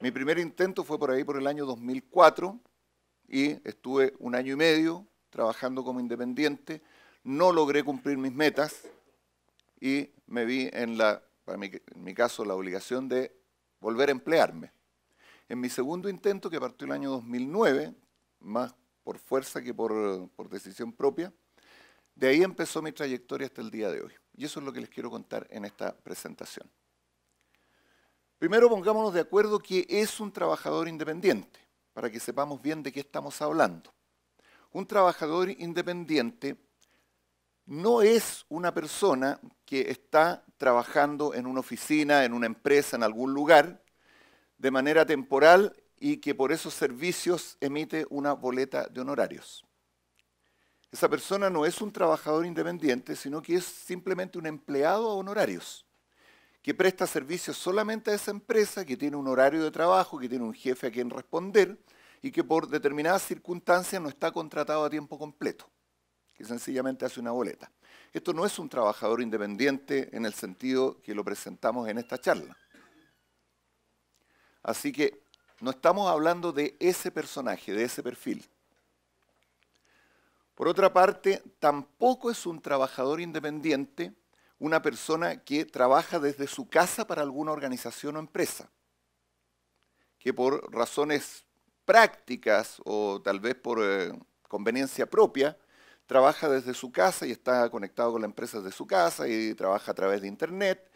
Mi primer intento fue por ahí por el año 2004 y estuve un año y medio trabajando como independiente. No logré cumplir mis metas y me vi en la, para mi, en mi caso, la obligación de volver a emplearme. En mi segundo intento, que partió el año 2009, más por fuerza que por decisión propia, de ahí empezó mi trayectoria hasta el día de hoy. Y eso es lo que les quiero contar en esta presentación. Primero pongámonos de acuerdo que es un trabajador independiente, para que sepamos bien de qué estamos hablando. Un trabajador independiente no es una persona que está trabajando en una oficina, en una empresa, en algún lugar, de manera temporal y que por esos servicios emite una boleta de honorarios. Esa persona no es un trabajador independiente, sino que es simplemente un empleado a honorarios que presta servicios solamente a esa empresa, que tiene un horario de trabajo, que tiene un jefe a quien responder y que por determinadas circunstancias no está contratado a tiempo completo, que sencillamente hace una boleta. Esto no es un trabajador independiente en el sentido que lo presentamos en esta charla. Así que no estamos hablando de ese personaje, de ese perfil. Por otra parte, tampoco es un trabajador independiente una persona que trabaja desde su casa para alguna organización o empresa, que por razones prácticas o tal vez por eh, conveniencia propia, trabaja desde su casa y está conectado con la empresa de su casa y trabaja a través de Internet.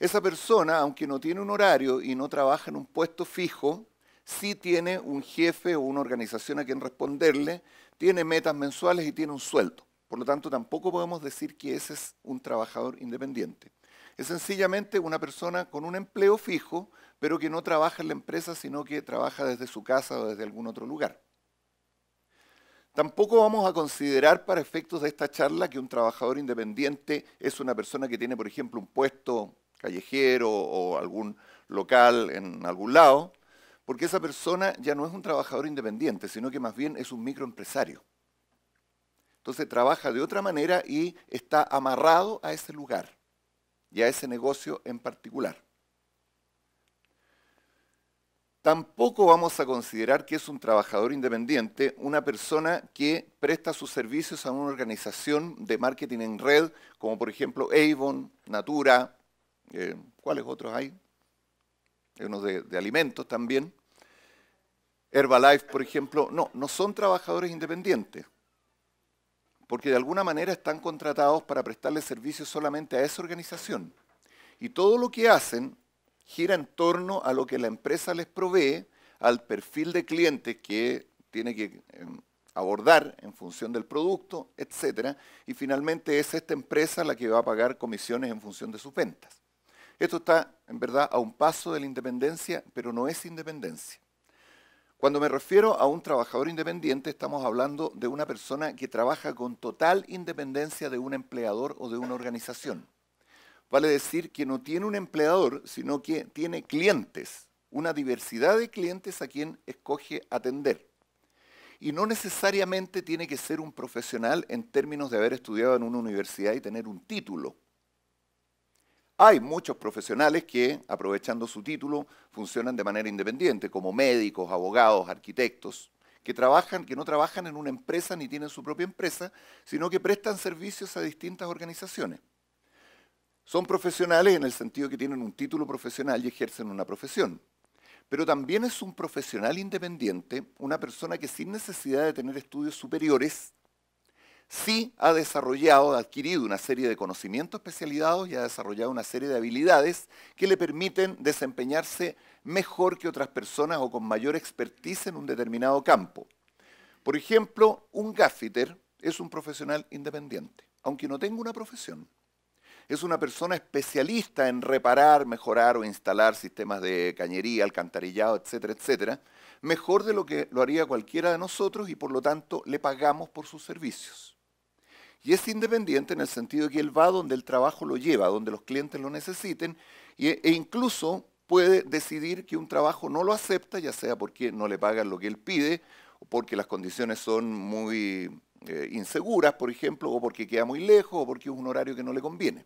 Esa persona, aunque no tiene un horario y no trabaja en un puesto fijo, sí tiene un jefe o una organización a quien responderle, tiene metas mensuales y tiene un sueldo. Por lo tanto, tampoco podemos decir que ese es un trabajador independiente. Es sencillamente una persona con un empleo fijo, pero que no trabaja en la empresa, sino que trabaja desde su casa o desde algún otro lugar. Tampoco vamos a considerar para efectos de esta charla que un trabajador independiente es una persona que tiene, por ejemplo, un puesto callejero o algún local en algún lado, porque esa persona ya no es un trabajador independiente, sino que más bien es un microempresario. Entonces trabaja de otra manera y está amarrado a ese lugar y a ese negocio en particular. Tampoco vamos a considerar que es un trabajador independiente una persona que presta sus servicios a una organización de marketing en red, como por ejemplo Avon, Natura, eh, ¿cuáles otros hay? Hay unos de alimentos también. Herbalife, por ejemplo. No, no son trabajadores independientes porque de alguna manera están contratados para prestarle servicios solamente a esa organización. Y todo lo que hacen gira en torno a lo que la empresa les provee, al perfil de clientes que tiene que em, abordar en función del producto, etc. Y finalmente es esta empresa la que va a pagar comisiones en función de sus ventas. Esto está, en verdad, a un paso de la independencia, pero no es independencia. Cuando me refiero a un trabajador independiente, estamos hablando de una persona que trabaja con total independencia de un empleador o de una organización. Vale decir que no tiene un empleador, sino que tiene clientes, una diversidad de clientes a quien escoge atender. Y no necesariamente tiene que ser un profesional en términos de haber estudiado en una universidad y tener un título. Hay muchos profesionales que, aprovechando su título, funcionan de manera independiente, como médicos, abogados, arquitectos, que trabajan, que no trabajan en una empresa ni tienen su propia empresa, sino que prestan servicios a distintas organizaciones. Son profesionales en el sentido que tienen un título profesional y ejercen una profesión. Pero también es un profesional independiente, una persona que sin necesidad de tener estudios superiores sí ha desarrollado, ha adquirido una serie de conocimientos especializados y ha desarrollado una serie de habilidades que le permiten desempeñarse mejor que otras personas o con mayor expertise en un determinado campo. Por ejemplo, un gaffiter es un profesional independiente, aunque no tenga una profesión. Es una persona especialista en reparar, mejorar o instalar sistemas de cañería, alcantarillado, etcétera, etcétera, mejor de lo que lo haría cualquiera de nosotros y por lo tanto le pagamos por sus servicios. Y es independiente en el sentido de que él va donde el trabajo lo lleva, donde los clientes lo necesiten, e, e, incluso puede decidir que un trabajo no lo acepta, ya sea porque no le pagan lo que él pide, o porque las condiciones son muy eh, inseguras, por ejemplo, o porque queda muy lejos, o porque es un horario que no le conviene.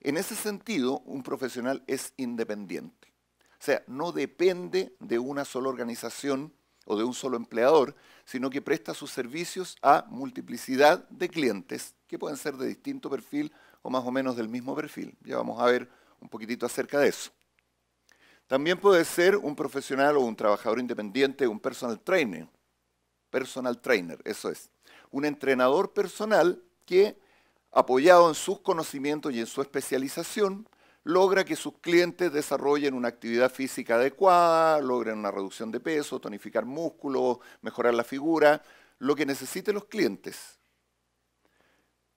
En ese sentido, un profesional es independiente. O sea, no depende de una sola organización o de un solo empleador, sino que presta sus servicios a multiplicidad de clientes que pueden ser de distinto perfil o más o menos del mismo perfil. Ya vamos a ver un poquitito acerca de eso. También puede ser un profesional o un trabajador independiente, un personal trainer. Personal trainer, eso es. Un entrenador personal que, apoyado en sus conocimientos y en su especialización, logra que sus clientes desarrollen una actividad física adecuada, logren una reducción de peso, tonificar músculos, mejorar la figura, lo que necesiten los clientes.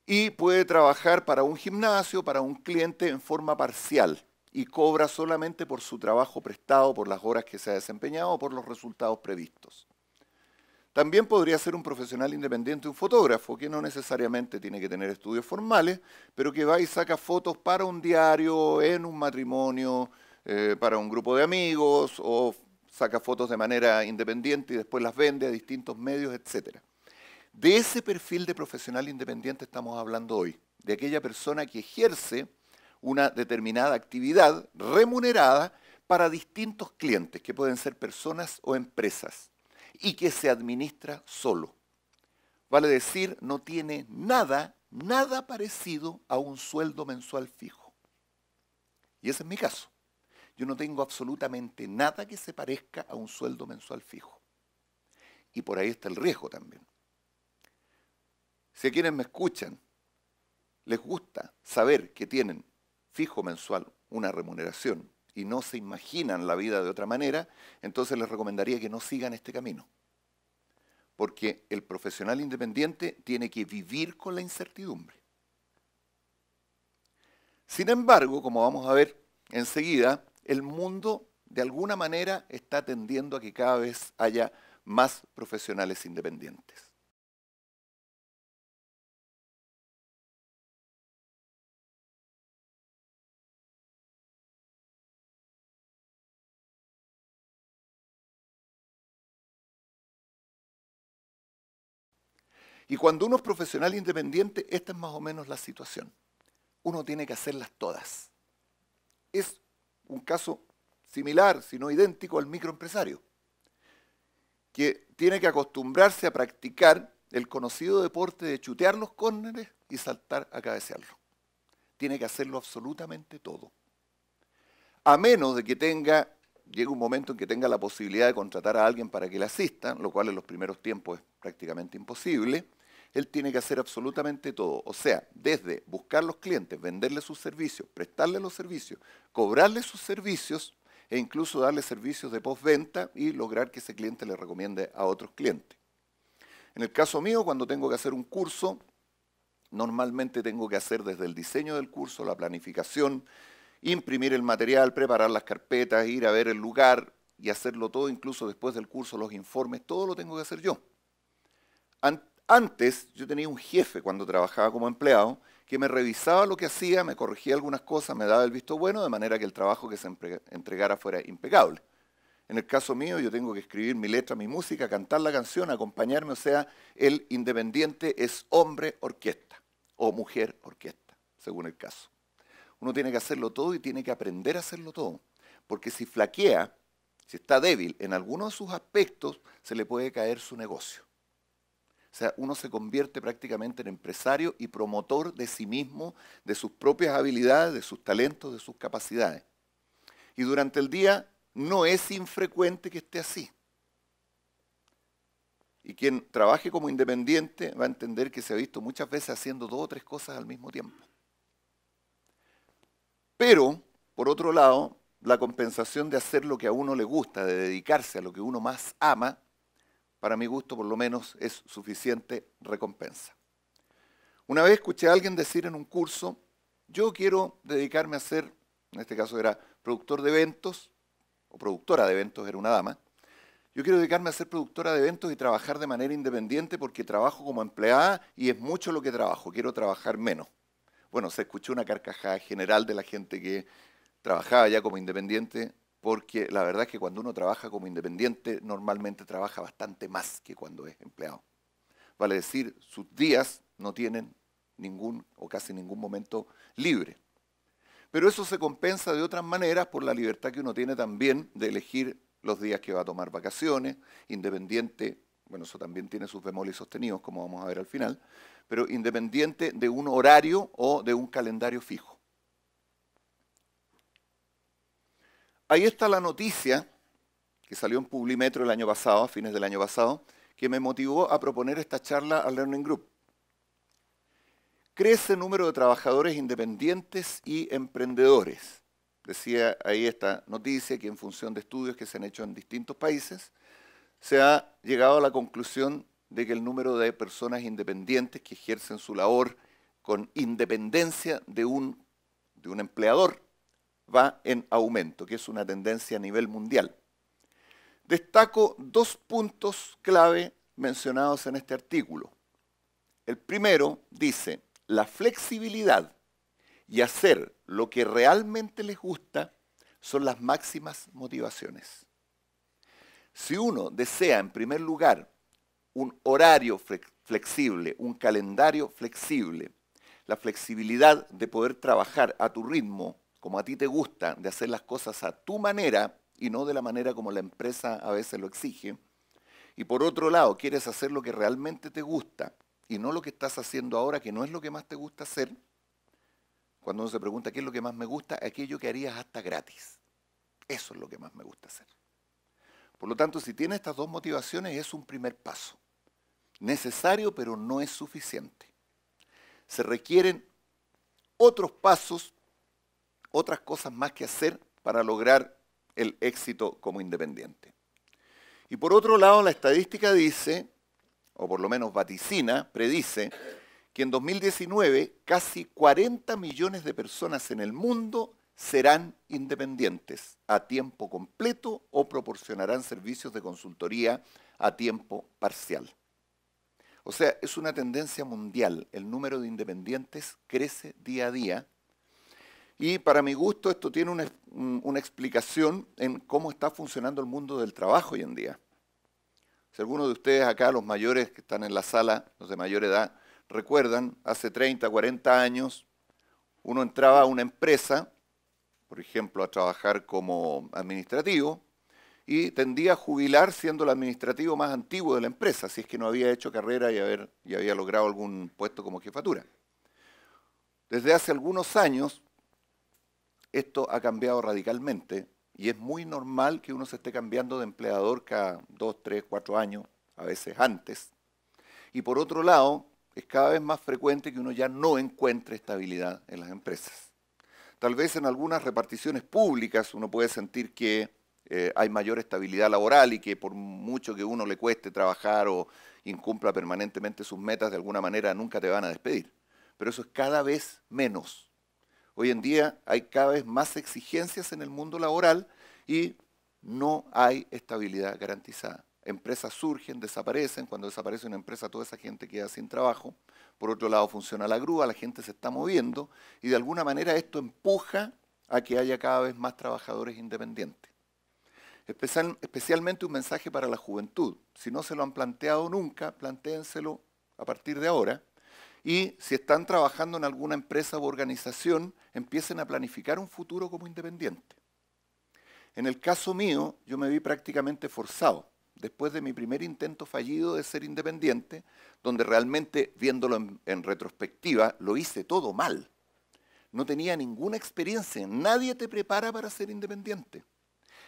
Y puede trabajar para un gimnasio, para un cliente en forma parcial y cobra solamente por su trabajo prestado, por las horas que se ha desempeñado, por los resultados previstos. También podría ser un profesional independiente, un fotógrafo, que no necesariamente tiene que tener estudios formales, pero que va y saca fotos para un diario, en un matrimonio, eh, para un grupo de amigos, o saca fotos de manera independiente y después las vende a distintos medios, etc. De ese perfil de profesional independiente estamos hablando hoy, de aquella persona que ejerce una determinada actividad remunerada para distintos clientes, que pueden ser personas o empresas y que se administra solo. Vale decir, no tiene nada, nada parecido a un sueldo mensual fijo. Y ese es mi caso. Yo no tengo absolutamente nada que se parezca a un sueldo mensual fijo. Y por ahí está el riesgo también. Si a quienes me escuchan les gusta saber que tienen fijo mensual una remuneración y no se imaginan la vida de otra manera, entonces les recomendaría que no sigan este camino. Porque el profesional independiente tiene que vivir con la incertidumbre. Sin embargo, como vamos a ver enseguida, el mundo de alguna manera está tendiendo a que cada vez haya más profesionales independientes. Y cuando uno es profesional independiente, esta es más o menos la situación. Uno tiene que hacerlas todas. Es un caso similar, si no idéntico, al microempresario, que tiene que acostumbrarse a practicar el conocido deporte de chutear los córneres y saltar a cabecearlo. Tiene que hacerlo absolutamente todo. A menos de que tenga llega un momento en que tenga la posibilidad de contratar a alguien para que le asista, lo cual en los primeros tiempos es prácticamente imposible, él tiene que hacer absolutamente todo. O sea, desde buscar los clientes, venderle sus servicios, prestarle los servicios, cobrarle sus servicios e incluso darle servicios de postventa y lograr que ese cliente le recomiende a otros clientes. En el caso mío, cuando tengo que hacer un curso, normalmente tengo que hacer desde el diseño del curso, la planificación, imprimir el material, preparar las carpetas, ir a ver el lugar y hacerlo todo, incluso después del curso, los informes, todo lo tengo que hacer yo. Antes yo tenía un jefe cuando trabajaba como empleado que me revisaba lo que hacía, me corregía algunas cosas, me daba el visto bueno, de manera que el trabajo que se entregara fuera impecable. En el caso mío, yo tengo que escribir mi letra, mi música, cantar la canción, acompañarme, o sea, el independiente es hombre orquesta o mujer orquesta, según el caso. Uno tiene que hacerlo todo y tiene que aprender a hacerlo todo. Porque si flaquea, si está débil en alguno de sus aspectos, se le puede caer su negocio. O sea, uno se convierte prácticamente en empresario y promotor de sí mismo, de sus propias habilidades, de sus talentos, de sus capacidades. Y durante el día no es infrecuente que esté así. Y quien trabaje como independiente va a entender que se ha visto muchas veces haciendo dos o tres cosas al mismo tiempo. Pero, por otro lado, la compensación de hacer lo que a uno le gusta, de dedicarse a lo que uno más ama, para mi gusto por lo menos es suficiente recompensa. Una vez escuché a alguien decir en un curso, yo quiero dedicarme a ser, en este caso era productor de eventos, o productora de eventos, era una dama, yo quiero dedicarme a ser productora de eventos y trabajar de manera independiente porque trabajo como empleada y es mucho lo que trabajo, quiero trabajar menos bueno, se escuchó una carcajada general de la gente que trabajaba ya como independiente, porque la verdad es que cuando uno trabaja como independiente, normalmente trabaja bastante más que cuando es empleado. Vale decir, sus días no tienen ningún o casi ningún momento libre. Pero eso se compensa de otras maneras por la libertad que uno tiene también de elegir los días que va a tomar vacaciones, independiente bueno, eso también tiene sus bemoles sostenidos, como vamos a ver al final, pero independiente de un horario o de un calendario fijo. Ahí está la noticia que salió en Publimetro el año pasado, a fines del año pasado, que me motivó a proponer esta charla al Learning Group. Crece el número de trabajadores independientes y emprendedores. Decía ahí esta noticia que en función de estudios que se han hecho en distintos países, se ha llegado a la conclusión de que el número de personas independientes que ejercen su labor con independencia de un, empleador va en aumento, que es una tendencia a nivel mundial. Destaco dos puntos clave mencionados en este artículo. El primero dice, la flexibilidad y hacer lo que realmente les gusta son las máximas motivaciones. Si uno desea, en primer lugar, un horario flexible, un calendario flexible, la flexibilidad de poder trabajar a tu ritmo, como a ti te gusta, de hacer las cosas a tu manera y no de la manera como la empresa a veces lo exige, y por otro lado quieres hacer lo que realmente te gusta y no lo que estás haciendo ahora, que no es lo que más te gusta hacer, cuando uno se pregunta qué es lo que más me gusta, aquello que harías hasta gratis. Eso es lo que más me gusta hacer. Por lo tanto, si tiene estas dos motivaciones es un primer paso. Necesario, pero no es suficiente. Se requieren otros pasos, otras cosas más que hacer para lograr el éxito como independiente. Y por otro lado, la estadística dice, o por lo menos vaticina, predice, que en 2019 casi 40 millones de personas en el mundo serán independientes a tiempo completo o proporcionarán servicios de consultoría a tiempo parcial. O sea, es una tendencia mundial. El número de independientes crece día a día. Y para mi gusto esto tiene una, explicación en cómo está funcionando el mundo del trabajo hoy en día. Si alguno de ustedes acá, los mayores que están en la sala, los de mayor edad, recuerdan, hace 30, 40 años, uno entraba a una empresa por ejemplo, a trabajar como administrativo y tendía a jubilar siendo el administrativo más antiguo de la empresa, si es que no había hecho carrera y, y había logrado algún puesto como jefatura. Desde hace algunos años, esto ha cambiado radicalmente y es muy normal que uno se esté cambiando de empleador cada dos, tres, cuatro años, a veces antes. Y por otro lado, es cada vez más frecuente que uno ya no encuentre estabilidad en las empresas. Tal vez en algunas reparticiones públicas uno puede sentir que eh, hay mayor estabilidad laboral y que por mucho que uno le cueste trabajar o incumpla permanentemente sus metas, de alguna manera nunca te van a despedir. Pero eso es cada vez menos. Hoy en día hay cada vez más exigencias en el mundo laboral y no hay estabilidad garantizada. Empresas surgen, desaparecen, cuando desaparece una empresa toda esa gente queda sin trabajo por otro lado funciona la grúa, la gente se está moviendo y de alguna manera esto empuja a que haya cada vez más trabajadores independientes. especialmente un mensaje para la juventud. Si no se lo han planteado nunca, plantéenselo a partir de ahora. Y si están trabajando en alguna empresa u organización, empiecen a planificar un futuro como independiente. En el caso mío, yo me vi prácticamente forzado después de mi primer intento fallido de ser independiente, donde realmente viéndolo en, retrospectiva, lo hice todo mal. No tenía ninguna experiencia, nadie te prepara para ser independiente.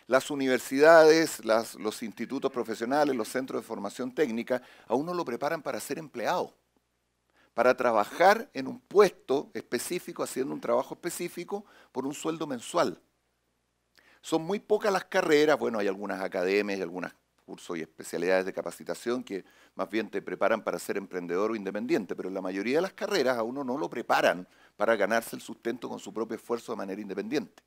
Las universidades, los institutos profesionales, los centros de formación técnica, aún no lo preparan para ser empleado, para trabajar en un puesto específico, haciendo un trabajo específico por un sueldo mensual. Son muy pocas las carreras, bueno, hay algunas academias y algunas cursos y especialidades de capacitación que más bien te preparan para ser emprendedor o independiente, pero en la mayoría de las carreras a uno no lo preparan para ganarse el sustento con su propio esfuerzo de manera independiente.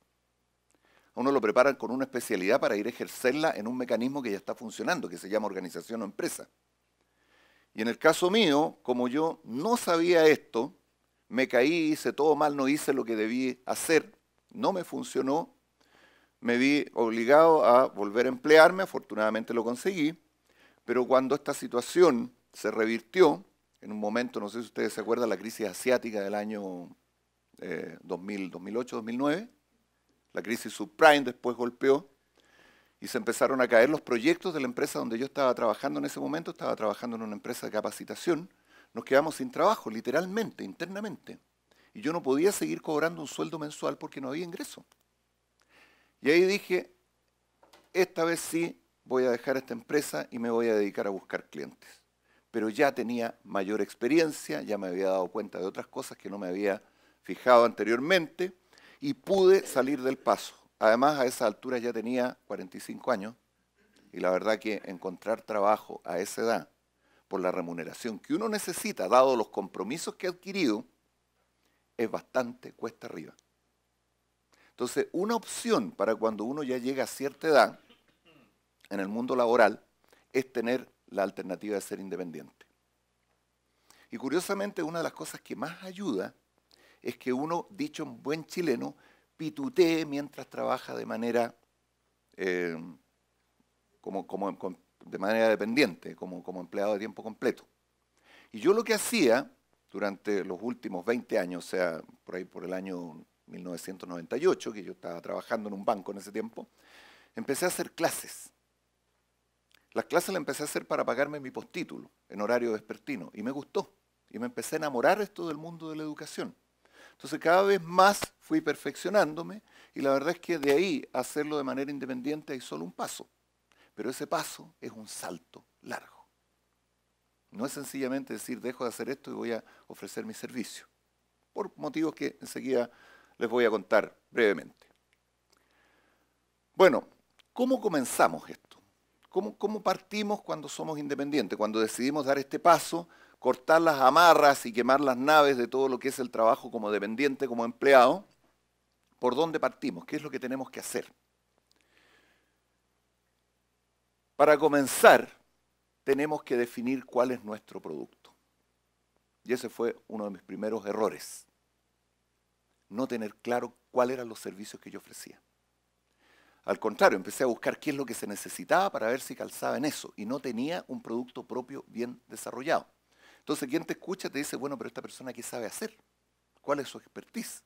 A uno lo preparan con una especialidad para ir a ejercerla en un mecanismo que ya está funcionando, que se llama organización o empresa. Y en el caso mío, como yo no sabía esto, me caí, hice todo mal, no hice lo que debí hacer, no me funcionó me vi obligado a volver a emplearme, afortunadamente lo conseguí, pero cuando esta situación se revirtió, en un momento, no sé si ustedes se acuerdan, la crisis asiática del año 2008, eh, 2009, la crisis subprime después golpeó y se empezaron a caer los proyectos de la empresa donde yo estaba trabajando en ese momento, estaba trabajando en una empresa de capacitación, nos quedamos sin trabajo, literalmente, internamente. Y yo no podía seguir cobrando un sueldo mensual porque no había ingreso. Y ahí dije, esta vez sí voy a dejar esta empresa y me voy a dedicar a buscar clientes. Pero ya tenía mayor experiencia, ya me había dado cuenta de otras cosas que no me había fijado anteriormente y pude salir del paso. Además, a esa altura ya tenía 45 años y la verdad que encontrar trabajo a esa edad por la remuneración que uno necesita, dado los compromisos que ha adquirido, es bastante cuesta arriba. Entonces, una opción para cuando uno ya llega a cierta edad en el mundo laboral es tener la alternativa de ser independiente. Y curiosamente, una de las cosas que más ayuda es que uno, dicho un buen chileno, pitutee mientras trabaja de manera, eh, de manera dependiente, como, como empleado de tiempo completo. Y yo lo que hacía durante los últimos 20 años, o sea, por ahí por el año 1998, que yo estaba trabajando en un banco en ese tiempo, empecé a hacer clases. Las clases las empecé a hacer para pagarme mi postítulo en horario vespertino y me gustó. Y me empecé a enamorar esto del mundo de la educación. Entonces cada vez más fui perfeccionándome y la verdad es que de ahí hacerlo de manera independiente hay solo un paso. Pero ese paso es un salto largo. No es sencillamente decir, dejo de hacer esto y voy a ofrecer mi servicio. Por motivos que enseguida les voy a contar brevemente. Bueno, ¿cómo comenzamos esto? ¿Cómo, ¿Cómo, partimos cuando somos independientes? Cuando decidimos dar este paso, cortar las amarras y quemar las naves de todo lo que es el trabajo como dependiente, como empleado, ¿por dónde partimos? ¿Qué es lo que tenemos que hacer? Para comenzar, tenemos que definir cuál es nuestro producto. Y ese fue uno de mis primeros errores no tener claro cuáles eran los servicios que yo ofrecía. Al contrario, empecé a buscar qué es lo que se necesitaba para ver si calzaba en eso y no tenía un producto propio bien desarrollado. Entonces quien te escucha te dice, bueno, pero esta persona qué sabe hacer, cuál es su expertise.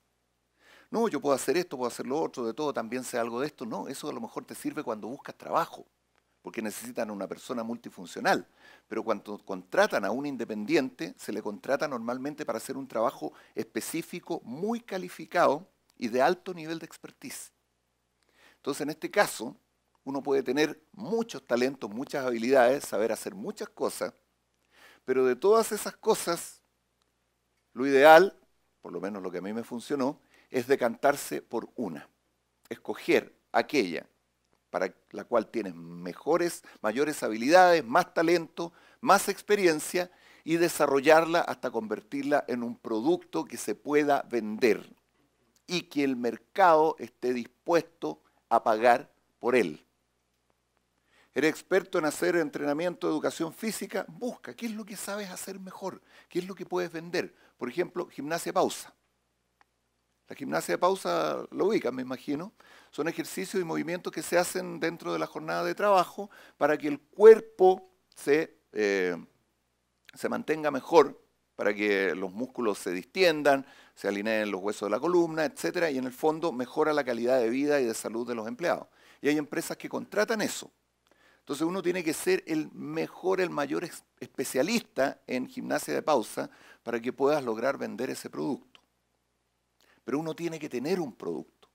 No, yo puedo hacer esto, puedo hacer lo otro, de todo, también sé algo de esto. No, eso a lo mejor te sirve cuando buscas trabajo porque necesitan una persona multifuncional. Pero cuando contratan a un independiente, se le contrata normalmente para hacer un trabajo específico, muy calificado y de alto nivel de expertise. Entonces, en este caso, uno puede tener muchos talentos, muchas habilidades, saber hacer muchas cosas, pero de todas esas cosas, lo ideal, por lo menos lo que a mí me funcionó, es decantarse por una, escoger aquella para la cual tienes mejores, mayores habilidades, más talento, más experiencia y desarrollarla hasta convertirla en un producto que se pueda vender y que el mercado esté dispuesto a pagar por él. ¿Eres experto en hacer entrenamiento de educación física? Busca qué es lo que sabes hacer mejor, qué es lo que puedes vender. Por ejemplo, gimnasia pausa. La gimnasia de pausa lo ubican, me imagino. Son ejercicios y movimientos que se hacen dentro de la jornada de trabajo para que el cuerpo se, eh, se mantenga mejor, para que los músculos se distiendan, se alineen los huesos de la columna, etc. y en el fondo mejora la calidad de vida y de salud de los empleados. Y hay empresas que contratan eso. Entonces uno tiene que ser el mejor, el mayor especialista en gimnasia de pausa para que puedas lograr vender ese producto. Pero uno tiene que tener un producto,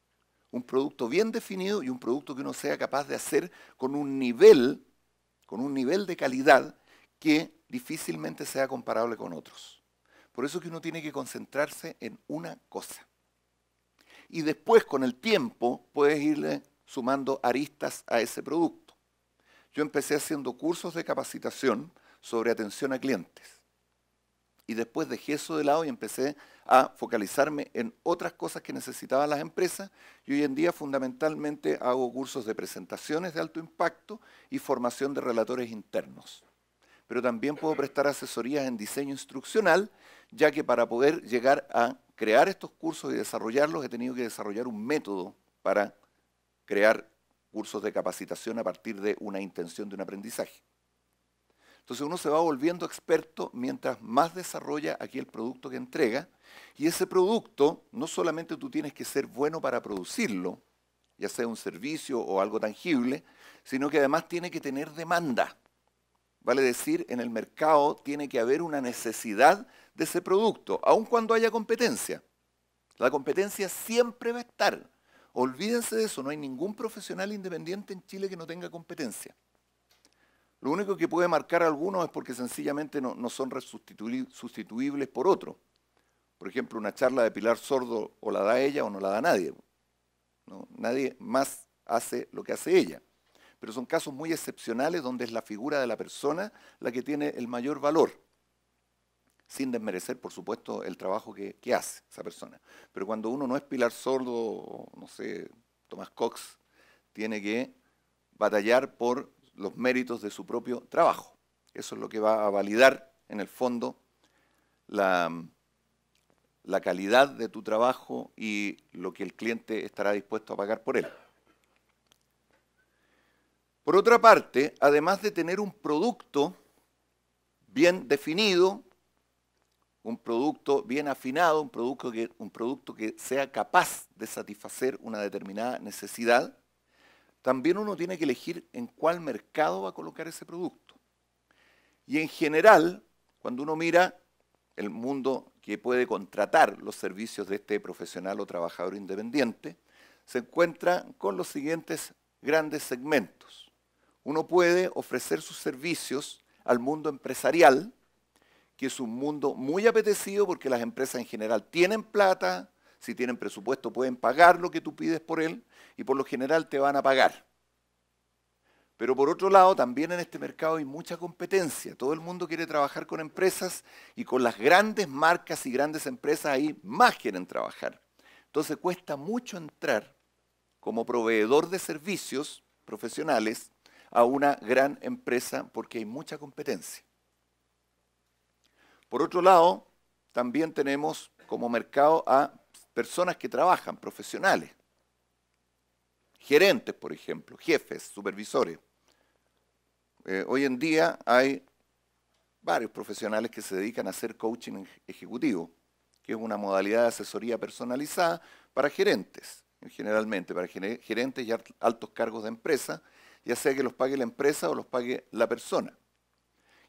un producto bien definido y un producto que uno sea capaz de hacer con un nivel, con un nivel de calidad que difícilmente sea comparable con otros. Por eso es que uno tiene que concentrarse en una cosa. Y después, con el tiempo, puedes irle sumando aristas a ese producto. Yo empecé haciendo cursos de capacitación sobre atención a clientes. Y después dejé eso de lado y empecé a focalizarme en otras cosas que necesitaban las empresas y hoy en día fundamentalmente hago cursos de presentaciones de alto impacto y formación de relatores internos. Pero también puedo prestar asesorías en diseño instruccional, ya que para poder llegar a crear estos cursos y desarrollarlos he tenido que desarrollar un método para crear cursos de capacitación a partir de una intención de un aprendizaje. Entonces uno se va volviendo experto mientras más desarrolla aquí el producto que entrega. Y ese producto, no solamente tú tienes que ser bueno para producirlo, ya sea un servicio o algo tangible, sino que además tiene que tener demanda. Vale decir, en el mercado tiene que haber una necesidad de ese producto, aun cuando haya competencia. La competencia siempre va a estar. Olvídense de eso, no hay ningún profesional independiente en Chile que no tenga competencia. Lo único que puede marcar a algunos es porque sencillamente no, son sustituibles por otro. Por ejemplo, una charla de Pilar Sordo o la da ella o no la da nadie. Nadie más hace lo que hace ella. Pero son casos muy excepcionales donde es la figura de la persona la que tiene el mayor valor, sin desmerecer, por supuesto, el trabajo que, hace esa persona. Pero cuando uno no es Pilar Sordo, no sé, Tomás Cox, tiene que batallar por los méritos de su propio trabajo. Eso es lo que va a validar, en el fondo, la, la calidad de tu trabajo y lo que el cliente estará dispuesto a pagar por él. Por otra parte, además de tener un producto bien definido, un producto bien afinado, un producto que, un producto que sea capaz de satisfacer una determinada necesidad, también uno tiene que elegir en cuál mercado va a colocar ese producto. Y en general, cuando uno mira el mundo que puede contratar los servicios de este profesional o trabajador independiente, se encuentra con los siguientes grandes segmentos. Uno puede ofrecer sus servicios al mundo empresarial, que es un mundo muy apetecido porque las empresas en general tienen plata, si tienen presupuesto pueden pagar lo que tú pides por él y por lo general te van a pagar. Pero por otro lado, también en este mercado hay mucha competencia. Todo el mundo quiere trabajar con empresas y con las grandes marcas y grandes empresas ahí más quieren trabajar. Entonces cuesta mucho entrar como proveedor de servicios profesionales a una gran empresa porque hay mucha competencia. Por otro lado, también tenemos como mercado a personas que trabajan, profesionales, gerentes, por ejemplo, jefes, supervisores. Eh, hoy en día hay varios profesionales que se dedican a hacer coaching ejecutivo, que es una modalidad de asesoría personalizada para gerentes, generalmente para gerentes y altos cargos de empresa, ya sea que los pague la empresa o los pague la persona.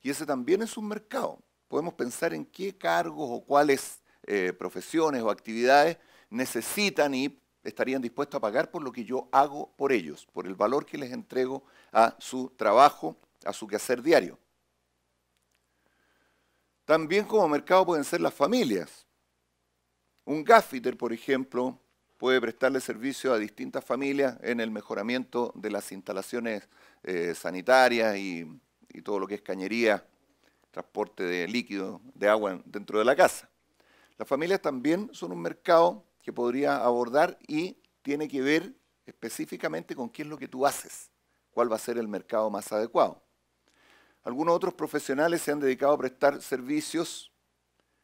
Y ese también es un mercado. Podemos pensar en qué cargos o cuáles eh, profesiones o actividades necesitan y estarían dispuestos a pagar por lo que yo hago por ellos, por el valor que les entrego a su trabajo, a su quehacer diario. También como mercado pueden ser las familias. Un gaffiter, por ejemplo, puede prestarle servicio a distintas familias en el mejoramiento de las instalaciones eh, sanitarias y todo lo que es cañería, transporte de líquido, de agua dentro de la casa. Las familias también son un mercado que podría abordar y tiene que ver específicamente con qué es lo que tú haces, cuál va a ser el mercado más adecuado. Algunos otros profesionales se han dedicado a prestar servicios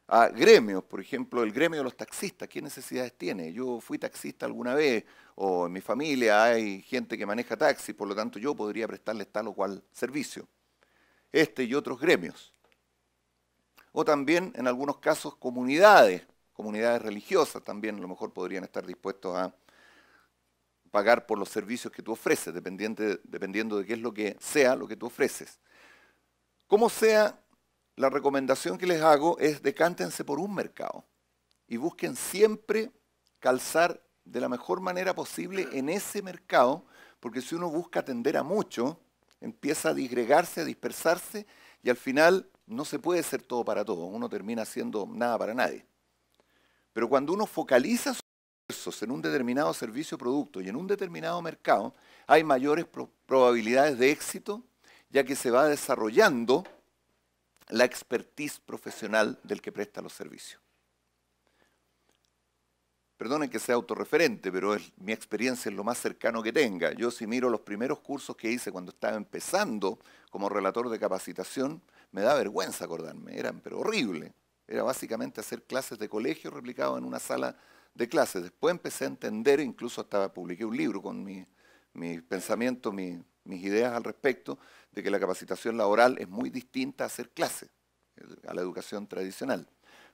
a gremios, por ejemplo, el gremio de los taxistas, ¿qué necesidades tiene? Yo fui taxista alguna vez, o en mi familia hay gente que maneja taxi, por lo tanto yo podría prestarles tal o cual servicio. Este y otros gremios o también en algunos casos comunidades, comunidades religiosas también a lo mejor podrían estar dispuestos a pagar por los servicios que tú ofreces, dependiendo de qué es lo que sea lo que tú ofreces. Como sea, la recomendación que les hago es decántense por un mercado y busquen siempre calzar de la mejor manera posible en ese mercado, porque si uno busca atender a mucho, empieza a disgregarse, a dispersarse y al final no se puede ser todo para todo, uno termina siendo nada para nadie. Pero cuando uno focaliza sus esfuerzos en un determinado servicio o producto y en un determinado mercado, hay mayores probabilidades de éxito, ya que se va desarrollando la expertise profesional del que presta los servicios. Perdonen que sea autorreferente, pero mi experiencia es lo más cercano que tenga. Yo si miro los primeros cursos que hice cuando estaba empezando como relator de capacitación, me da vergüenza acordarme, eran pero horrible. Era básicamente hacer clases de colegio replicado en una sala de clases. Después empecé a entender, incluso hasta publiqué un libro con mis pensamientos, mis ideas al respecto, de que la capacitación laboral es muy distinta a hacer clases, eh, a la educación tradicional.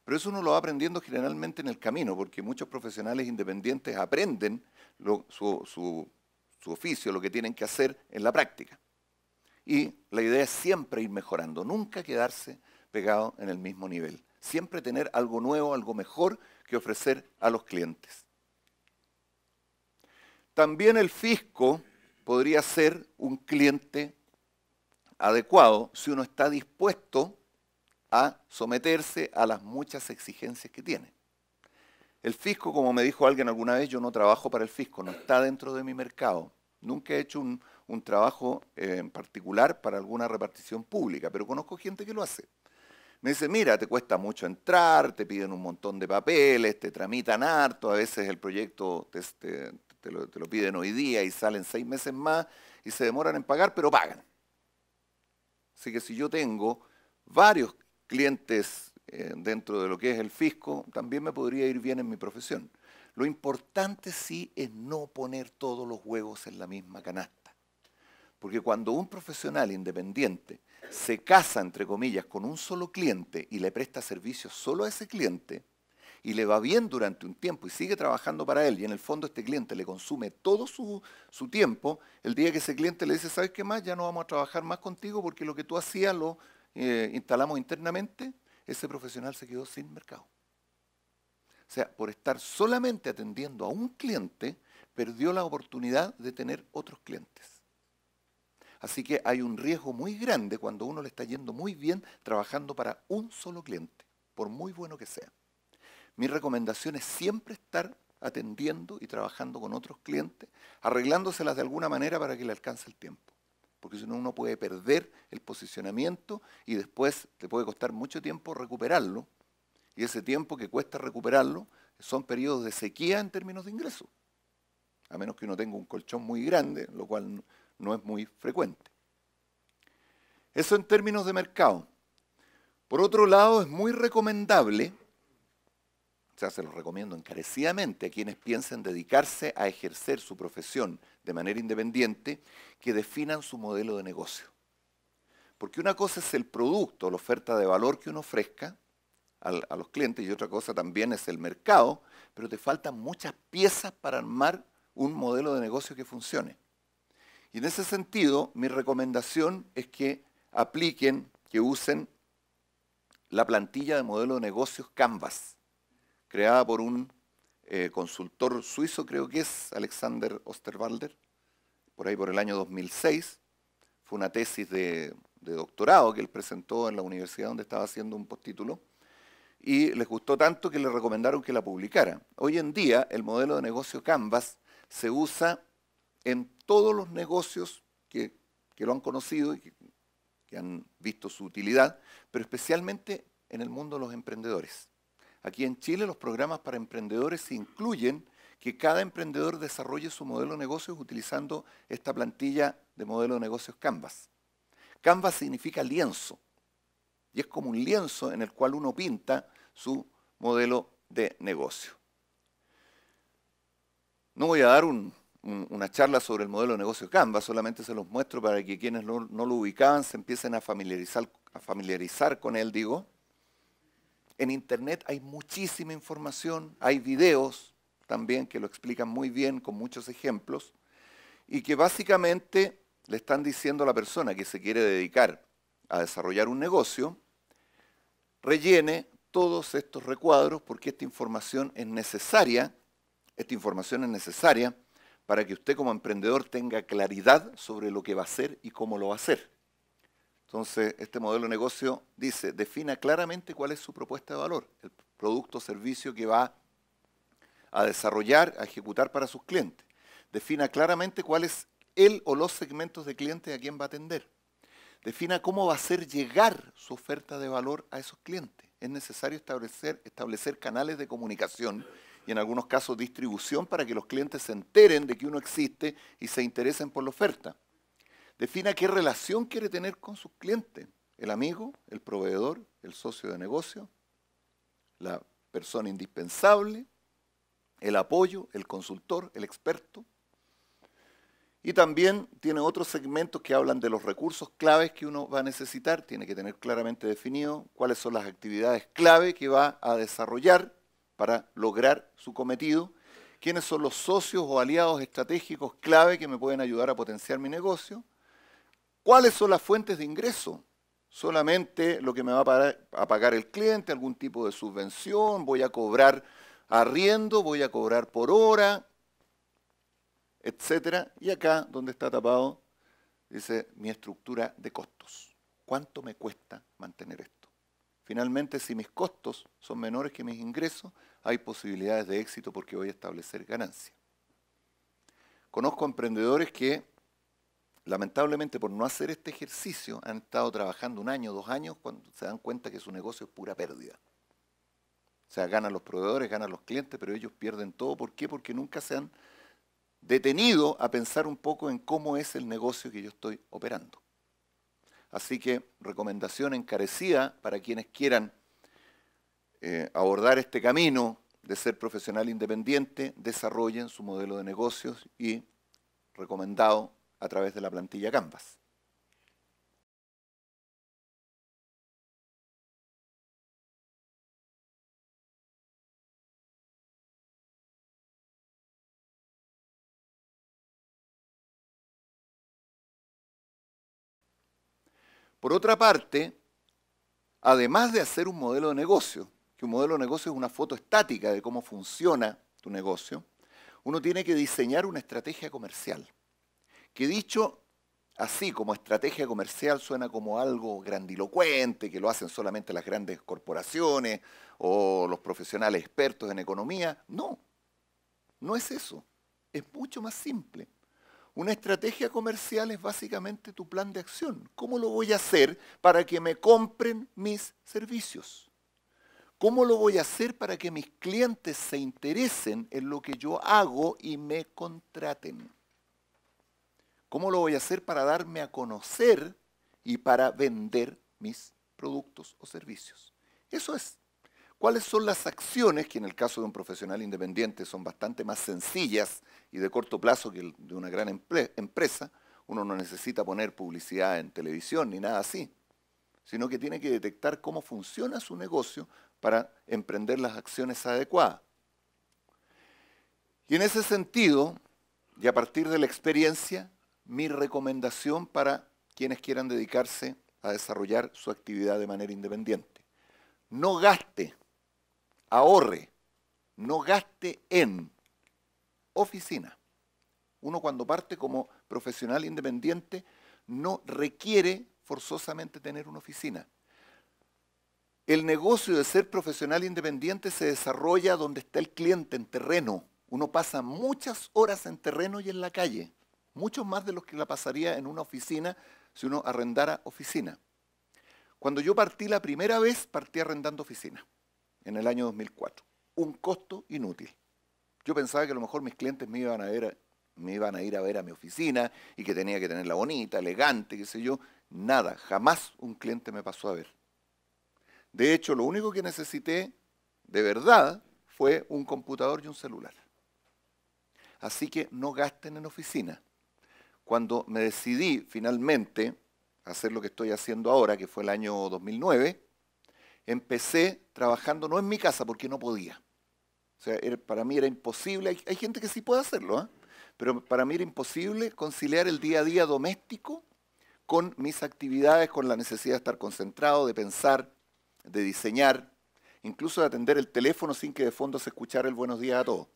Pero eso uno lo va aprendiendo generalmente en el camino, porque muchos profesionales independientes aprenden su oficio, lo que tienen que hacer en la práctica. Y la idea es siempre ir mejorando, nunca quedarse pegado en el mismo nivel. Siempre tener algo nuevo, algo mejor que ofrecer a los clientes. También el fisco podría ser un cliente adecuado si uno está dispuesto a someterse a las muchas exigencias que tiene. El fisco, como me dijo alguien alguna vez, yo no trabajo para el fisco, no está dentro de mi mercado. Nunca he hecho un, un trabajo eh, en particular para alguna repartición pública, pero conozco gente que lo hace. Me dice, mira, te cuesta mucho entrar, te piden un montón de papeles, te tramitan harto, a veces el proyecto lo, te lo piden hoy día y salen seis meses más y se demoran en pagar, pero pagan. Así que si yo tengo varios clientes eh, dentro de lo que es el fisco, también me podría ir bien en mi profesión. Lo importante sí es no poner todos los huevos en la misma canasta. Porque cuando un profesional independiente se casa, entre comillas, con un solo cliente y le presta servicio solo a ese cliente, y le va bien durante un tiempo y sigue trabajando para él, y en el fondo este cliente le consume todo su, tiempo, el día que ese cliente le dice, ¿sabes qué más? Ya no vamos a trabajar más contigo porque lo que tú hacías lo eh, instalamos internamente, ese profesional se quedó sin mercado. O sea, por estar solamente atendiendo a un cliente, perdió la oportunidad de tener otros clientes. Así que hay un riesgo muy grande cuando uno le está yendo muy bien trabajando para un solo cliente, por muy bueno que sea. Mi recomendación es siempre estar atendiendo y trabajando con otros clientes, arreglándoselas de alguna manera para que le alcance el tiempo. Porque si no, uno puede perder el posicionamiento y después le puede costar mucho tiempo recuperarlo. Y ese tiempo que cuesta recuperarlo son periodos de sequía en términos de ingresos. A menos que uno tenga un colchón muy grande, lo cual no es muy frecuente. Eso en términos de mercado. Por otro lado, es muy recomendable, o sea, se lo recomiendo encarecidamente a quienes piensen dedicarse a ejercer su profesión de manera independiente, que definan su modelo de negocio. Porque una cosa es el producto, la oferta de valor que uno ofrezca a los clientes y otra cosa también es el mercado, pero te faltan muchas piezas para armar un modelo de negocio que funcione. Y en ese sentido, mi recomendación es que apliquen, que usen la plantilla de modelo de negocios Canvas, creada por un eh, consultor suizo, creo que es Alexander Osterwalder, por ahí por el año 2006. Fue una tesis de, de doctorado que él presentó en la universidad donde estaba haciendo un postítulo y les gustó tanto que le recomendaron que la publicara. Hoy en día el modelo de negocio Canvas se usa en todos los negocios que, lo han conocido y que, que han visto su utilidad, pero especialmente en el mundo de los emprendedores. Aquí en Chile los programas para emprendedores incluyen que cada emprendedor desarrolle su modelo de negocios utilizando esta plantilla de modelo de negocios Canvas. Canvas significa lienzo y es como un lienzo en el cual uno pinta su modelo de negocio. No voy a dar un, una charla sobre el modelo de negocio Canva, solamente se los muestro para que quienes no, lo ubicaban se empiecen a familiarizar, a familiarizar con él, digo. En Internet hay muchísima información, hay videos también que lo explican muy bien con muchos ejemplos y que básicamente le están diciendo a la persona que se quiere dedicar a desarrollar un negocio, rellene todos estos recuadros porque esta información es necesaria, esta información es necesaria para que usted como emprendedor tenga claridad sobre lo que va a hacer y cómo lo va a hacer. Entonces, este modelo de negocio dice, defina claramente cuál es su propuesta de valor, el producto o servicio que va a desarrollar, a ejecutar para sus clientes. Defina claramente cuál es él o los segmentos de clientes a quien va a atender. Defina cómo va a hacer llegar su oferta de valor a esos clientes. Es necesario establecer, establecer canales de comunicación y en algunos casos distribución para que los clientes se enteren de que uno existe y se interesen por la oferta. Defina qué relación quiere tener con sus clientes, el amigo, el proveedor, el socio de negocio, la persona indispensable, el apoyo, el consultor, el experto. Y también tiene otros segmentos que hablan de los recursos claves que uno va a necesitar, tiene que tener claramente definido cuáles son las actividades clave que va a desarrollar para lograr su cometido, quiénes son los socios o aliados estratégicos clave que me pueden ayudar a potenciar mi negocio, cuáles son las fuentes de ingreso, solamente lo que me va a pagar, el cliente, algún tipo de subvención, voy a cobrar arriendo, voy a cobrar por hora, etcétera. Y acá, donde está tapado, dice mi estructura de costos. ¿Cuánto me cuesta mantener esto? Finalmente, si mis costos son menores que mis ingresos, hay posibilidades de éxito porque voy a establecer ganancia. Conozco emprendedores que, lamentablemente, por no hacer este ejercicio, han estado trabajando un año, dos años, cuando se dan cuenta que su negocio es pura pérdida. O sea, ganan los proveedores, ganan los clientes, pero ellos pierden todo. ¿Por qué? Porque nunca se han detenido a pensar un poco en cómo es el negocio que yo estoy operando. Así que recomendación encarecida para quienes quieran eh, abordar este camino de ser profesional independiente, desarrollen su modelo de negocios y recomendado a través de la plantilla Canvas. Por otra parte, además de hacer un modelo de negocio, que un modelo de negocio es una foto estática de cómo funciona tu negocio, uno tiene que diseñar una estrategia comercial. Que dicho así como estrategia comercial suena como algo grandilocuente, que lo hacen solamente las grandes corporaciones o los profesionales expertos en economía, no, no es eso, es mucho más simple. Una estrategia comercial es básicamente tu plan de acción. ¿Cómo lo voy a hacer para que me compren mis servicios? ¿Cómo lo voy a hacer para que mis clientes se interesen en lo que yo hago y me contraten? ¿Cómo lo voy a hacer para darme a conocer y para vender mis productos o servicios? Eso es cuáles son las acciones que en el caso de un profesional independiente son bastante más sencillas y de corto plazo que el de una gran empresa. Uno no necesita poner publicidad en televisión ni nada así, sino que tiene que detectar cómo funciona su negocio para emprender las acciones adecuadas. Y en ese sentido, y a partir de la experiencia, mi recomendación para quienes quieran dedicarse a desarrollar su actividad de manera independiente. No gaste ahorre, no gaste en oficina. Uno cuando parte como profesional independiente no requiere forzosamente tener una oficina. El negocio de ser profesional independiente se desarrolla donde está el cliente, en terreno. Uno pasa muchas horas en terreno y en la calle, mucho más de lo que la pasaría en una oficina si uno arrendara oficina. Cuando yo partí la primera vez, partí arrendando oficina en el año 2004. Un costo inútil. Yo pensaba que a lo mejor mis clientes me iban a ver ir a ver a mi oficina y que tenía que tenerla bonita, elegante, qué sé yo. Nada, jamás un cliente me pasó a ver. De hecho, lo único que necesité de verdad fue un computador y un celular. Así que no gasten en oficina. Cuando me decidí finalmente hacer lo que estoy haciendo ahora, que fue el año 2009, empecé trabajando no en mi casa porque no podía. O sea, para mí era imposible, hay, gente que sí puede hacerlo, ¿ah? pero para mí era imposible conciliar el día a día doméstico con mis actividades, con la necesidad de estar concentrado, de pensar, de diseñar, incluso de atender el teléfono sin que de fondo se escuchara el buenos días a todos.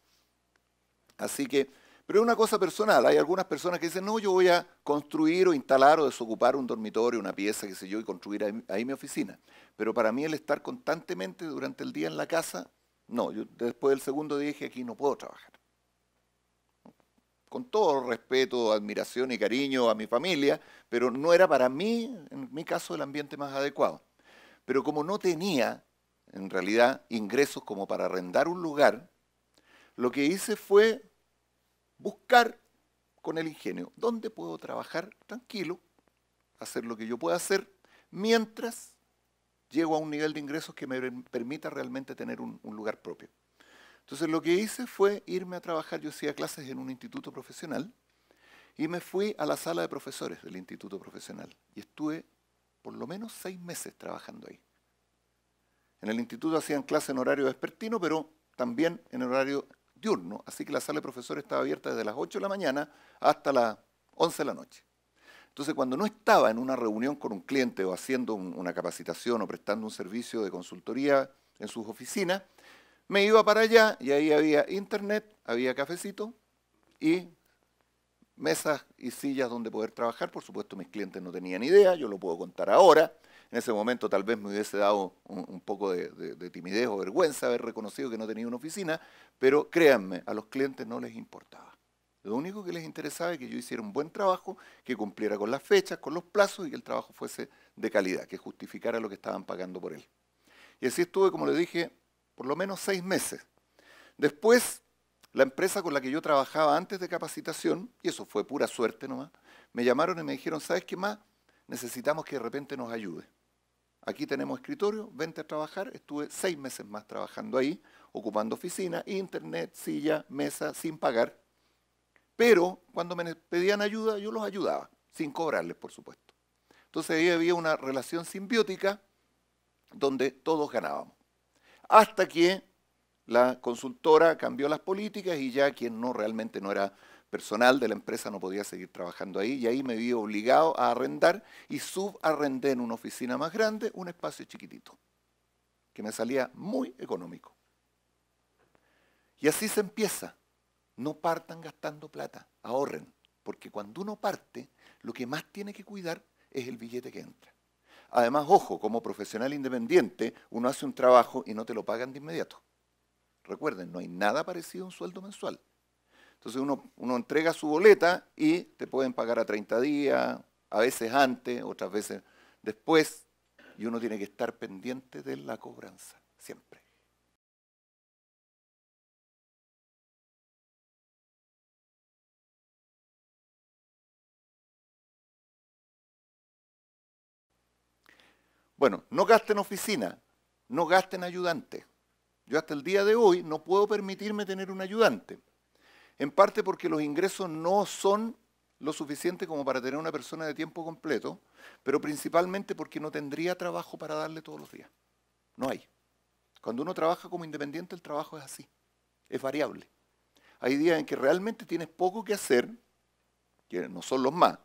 Así que pero es una cosa personal. Hay algunas personas que dicen, no, yo voy a construir o instalar o desocupar un dormitorio, una pieza, qué sé yo, y construir ahí, mi oficina. Pero para mí el estar constantemente durante el día en la casa, no, yo después del segundo día dije, aquí no puedo trabajar. Con todo respeto, admiración y cariño a mi familia, pero no era para mí, en mi caso, el ambiente más adecuado. Pero como no tenía, en realidad, ingresos como para arrendar un lugar, lo que hice fue buscar con el ingenio dónde puedo trabajar tranquilo, hacer lo que yo pueda hacer, mientras llego a un nivel de ingresos que me permita realmente tener un, lugar propio. Entonces lo que hice fue irme a trabajar, yo hacía clases en un instituto profesional, y me fui a la sala de profesores del instituto profesional. Y estuve por lo menos seis meses trabajando ahí. En el instituto hacían clases en horario vespertino, pero también en horario diurno, así que la sala de profesores estaba abierta desde las 8 de la mañana hasta las 11 de la noche. Entonces, cuando no estaba en una reunión con un cliente o haciendo una capacitación o prestando un servicio de consultoría en sus oficinas, me iba para allá y ahí había internet, había cafecito y mesas y sillas donde poder trabajar. Por supuesto, mis clientes no tenían idea, yo lo puedo contar ahora. En ese momento tal vez me hubiese dado un, poco de, de, timidez o vergüenza haber reconocido que no tenía una oficina, pero créanme, a los clientes no les importaba. Lo único que les interesaba es que yo hiciera un buen trabajo, que cumpliera con las fechas, con los plazos y que el trabajo fuese de calidad, que justificara lo que estaban pagando por él. Y así estuve, como le dije, por lo menos seis meses. Después, la empresa con la que yo trabajaba antes de capacitación, y eso fue pura suerte nomás, me llamaron y me dijeron, ¿sabes qué más? Necesitamos que de repente nos ayude. Aquí tenemos escritorio, vente a trabajar. Estuve seis meses más trabajando ahí, ocupando oficina, internet, silla, mesa, sin pagar. Pero cuando me pedían ayuda, yo los ayudaba, sin cobrarles, por supuesto. Entonces ahí había una relación simbiótica donde todos ganábamos. Hasta que la consultora cambió las políticas y ya quien no realmente no era personal de la empresa no podía seguir trabajando ahí y ahí me vi obligado a arrendar y subarrendé en una oficina más grande un espacio chiquitito, que me salía muy económico. Y así se empieza. No partan gastando plata, ahorren, porque cuando uno parte, lo que más tiene que cuidar es el billete que entra. Además, ojo, como profesional independiente, uno hace un trabajo y no te lo pagan de inmediato. Recuerden, no hay nada parecido a un sueldo mensual. Entonces uno, entrega su boleta y te pueden pagar a 30 días, a veces antes, otras veces después, y uno tiene que estar pendiente de la cobranza, siempre. Bueno, no gasten oficina, no gasten ayudante. Yo hasta el día de hoy no puedo permitirme tener un ayudante en parte porque los ingresos no son lo suficiente como para tener una persona de tiempo completo, pero principalmente porque no tendría trabajo para darle todos los días. No hay. Cuando uno trabaja como independiente, el trabajo es así, es variable. Hay días en que realmente tienes poco que hacer, que no son los más,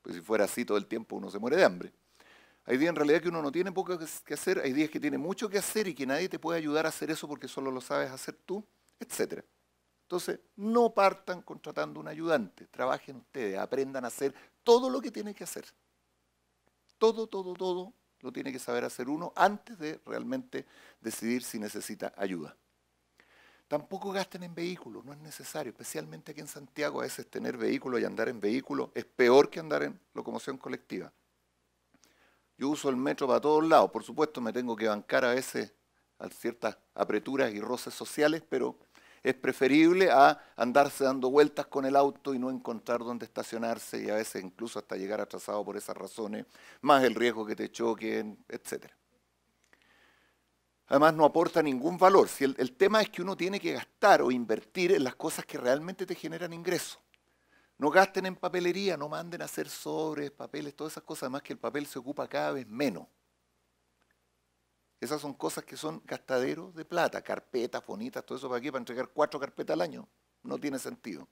pues si fuera así todo el tiempo uno se muere de hambre. Hay días en realidad que uno no tiene poco que hacer, hay días que tiene mucho que hacer y que nadie te puede ayudar a hacer eso porque solo lo sabes hacer tú, etcétera. Entonces, no partan contratando un ayudante, trabajen ustedes, aprendan a hacer todo lo que tienen que hacer. Todo, todo, todo lo tiene que saber hacer uno antes de realmente decidir si necesita ayuda. Tampoco gasten en vehículos, no es necesario, especialmente aquí en Santiago a veces tener vehículo y andar en vehículo es peor que andar en locomoción colectiva. Yo uso el metro para todos lados, por supuesto me tengo que bancar a veces a ciertas apreturas y roces sociales, pero es preferible a andarse dando vueltas con el auto y no encontrar dónde estacionarse y a veces incluso hasta llegar atrasado por esas razones, más el riesgo que te choquen, etc. Además no aporta ningún valor. Si el, el tema es que uno tiene que gastar o invertir en las cosas que realmente te generan ingreso No gasten en papelería, no manden a hacer sobres, papeles, todas esas cosas, además que el papel se ocupa cada vez menos. Esas son cosas que son gastaderos de plata, carpetas bonitas, todo eso para aquí, para entregar cuatro carpetas al año. No tiene sentido.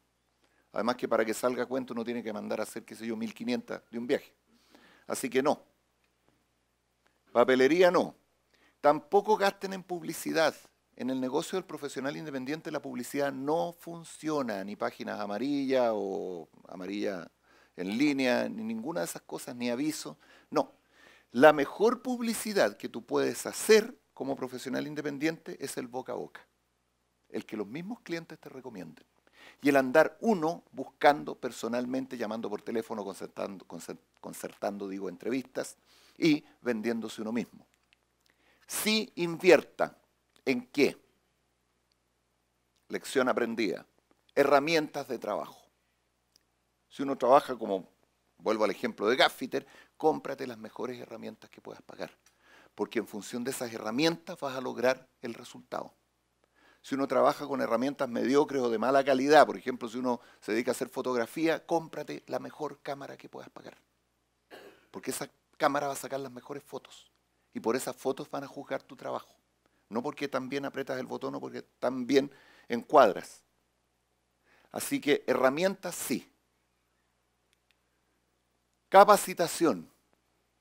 Además que para que salga cuento uno tiene que mandar a hacer, qué sé yo, 1.500 de un viaje. Así que no. Papelería no. Tampoco gasten en publicidad. En el negocio del profesional independiente la publicidad no funciona, ni páginas amarillas o amarilla en línea, ni ninguna de esas cosas, ni aviso. No, la mejor publicidad que tú puedes hacer como profesional independiente es el boca a boca, el que los mismos clientes te recomienden. Y el andar uno buscando personalmente, llamando por teléfono, concertando, concertando digo, entrevistas y vendiéndose uno mismo. Si invierta en qué? Lección aprendida. Herramientas de trabajo. Si uno trabaja como, vuelvo al ejemplo de Gaffiter, cómprate las mejores herramientas que puedas pagar, porque en función de esas herramientas vas a lograr el resultado. Si uno trabaja con herramientas mediocres o de mala calidad, por ejemplo, si uno se dedica a hacer fotografía, cómprate la mejor cámara que puedas pagar, porque esa cámara va a sacar las mejores fotos y por esas fotos van a juzgar tu trabajo, no porque también apretas el botón o porque también encuadras. Así que herramientas sí. Capacitación.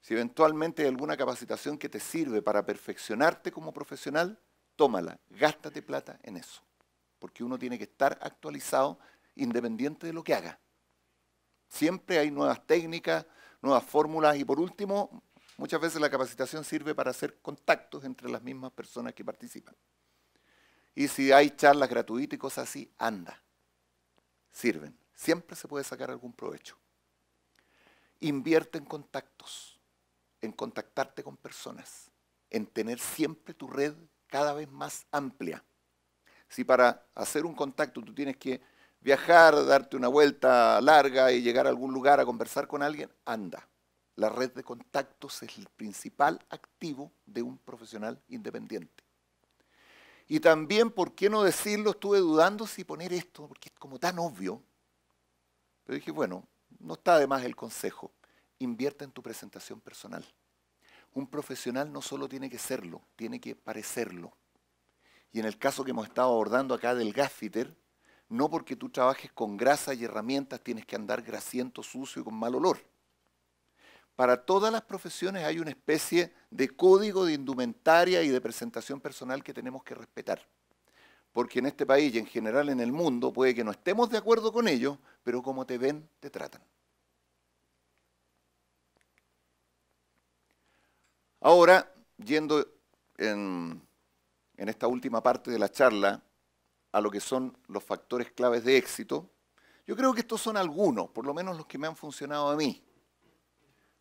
Si eventualmente hay alguna capacitación que te sirve para perfeccionarte como profesional, tómala, gástate plata en eso. Porque uno tiene que estar actualizado independiente de lo que haga. Siempre hay nuevas técnicas, nuevas fórmulas y por último, muchas veces la capacitación sirve para hacer contactos entre las mismas personas que participan. Y si hay charlas gratuitas y cosas así, anda. Sirven. Siempre se puede sacar algún provecho. Invierte en contactos en contactarte con personas, en tener siempre tu red cada vez más amplia. Si para hacer un contacto tú tienes que viajar, darte una vuelta larga y llegar a algún lugar a conversar con alguien, anda. La red de contactos es el principal activo de un profesional independiente. Y también, ¿por qué no decirlo? Estuve dudando si poner esto, porque es como tan obvio. Pero dije, bueno, no está de más el consejo. Invierta en tu presentación personal. Un profesional no solo tiene que serlo, tiene que parecerlo. Y en el caso que hemos estado abordando acá del gasfitter, no porque tú trabajes con grasa y herramientas tienes que andar grasiento, sucio y con mal olor. Para todas las profesiones hay una especie de código de indumentaria y de presentación personal que tenemos que respetar. Porque en este país y en general en el mundo puede que no estemos de acuerdo con ello, pero como te ven, te tratan. Ahora, yendo en, esta última parte de la charla a lo que son los factores claves de éxito, yo creo que estos son algunos, por lo menos los que me han funcionado a mí.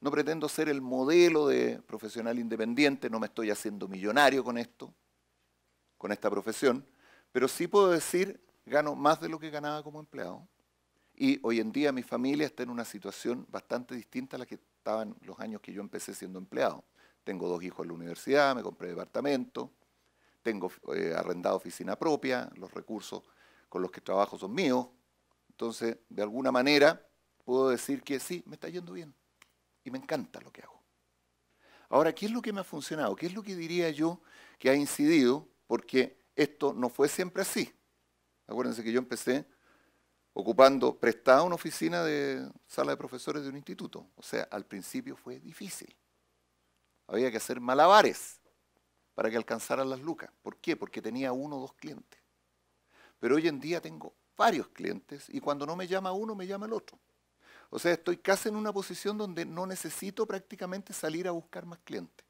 No pretendo ser el modelo de profesional independiente, no me estoy haciendo millonario con esto, con esta profesión, pero sí puedo decir, gano más de lo que ganaba como empleado. Y hoy en día mi familia está en una situación bastante distinta a la que estaban los años que yo empecé siendo empleado. Tengo dos hijos en la universidad, me compré departamento, tengo eh, arrendado oficina propia, los recursos con los que trabajo son míos. Entonces, de alguna manera, puedo decir que sí, me está yendo bien y me encanta lo que hago. Ahora, ¿qué es lo que me ha funcionado? ¿Qué es lo que diría yo que ha incidido? Porque esto no fue siempre así. Acuérdense que yo empecé ocupando prestada una oficina de sala de profesores de un instituto. O sea, al principio fue difícil había que hacer malabares para que alcanzaran las lucas. ¿Por qué? Porque tenía uno o dos clientes. Pero hoy en día tengo varios clientes y cuando no me llama uno, me llama el otro. O sea, estoy casi en una posición donde no necesito prácticamente salir a buscar más clientes,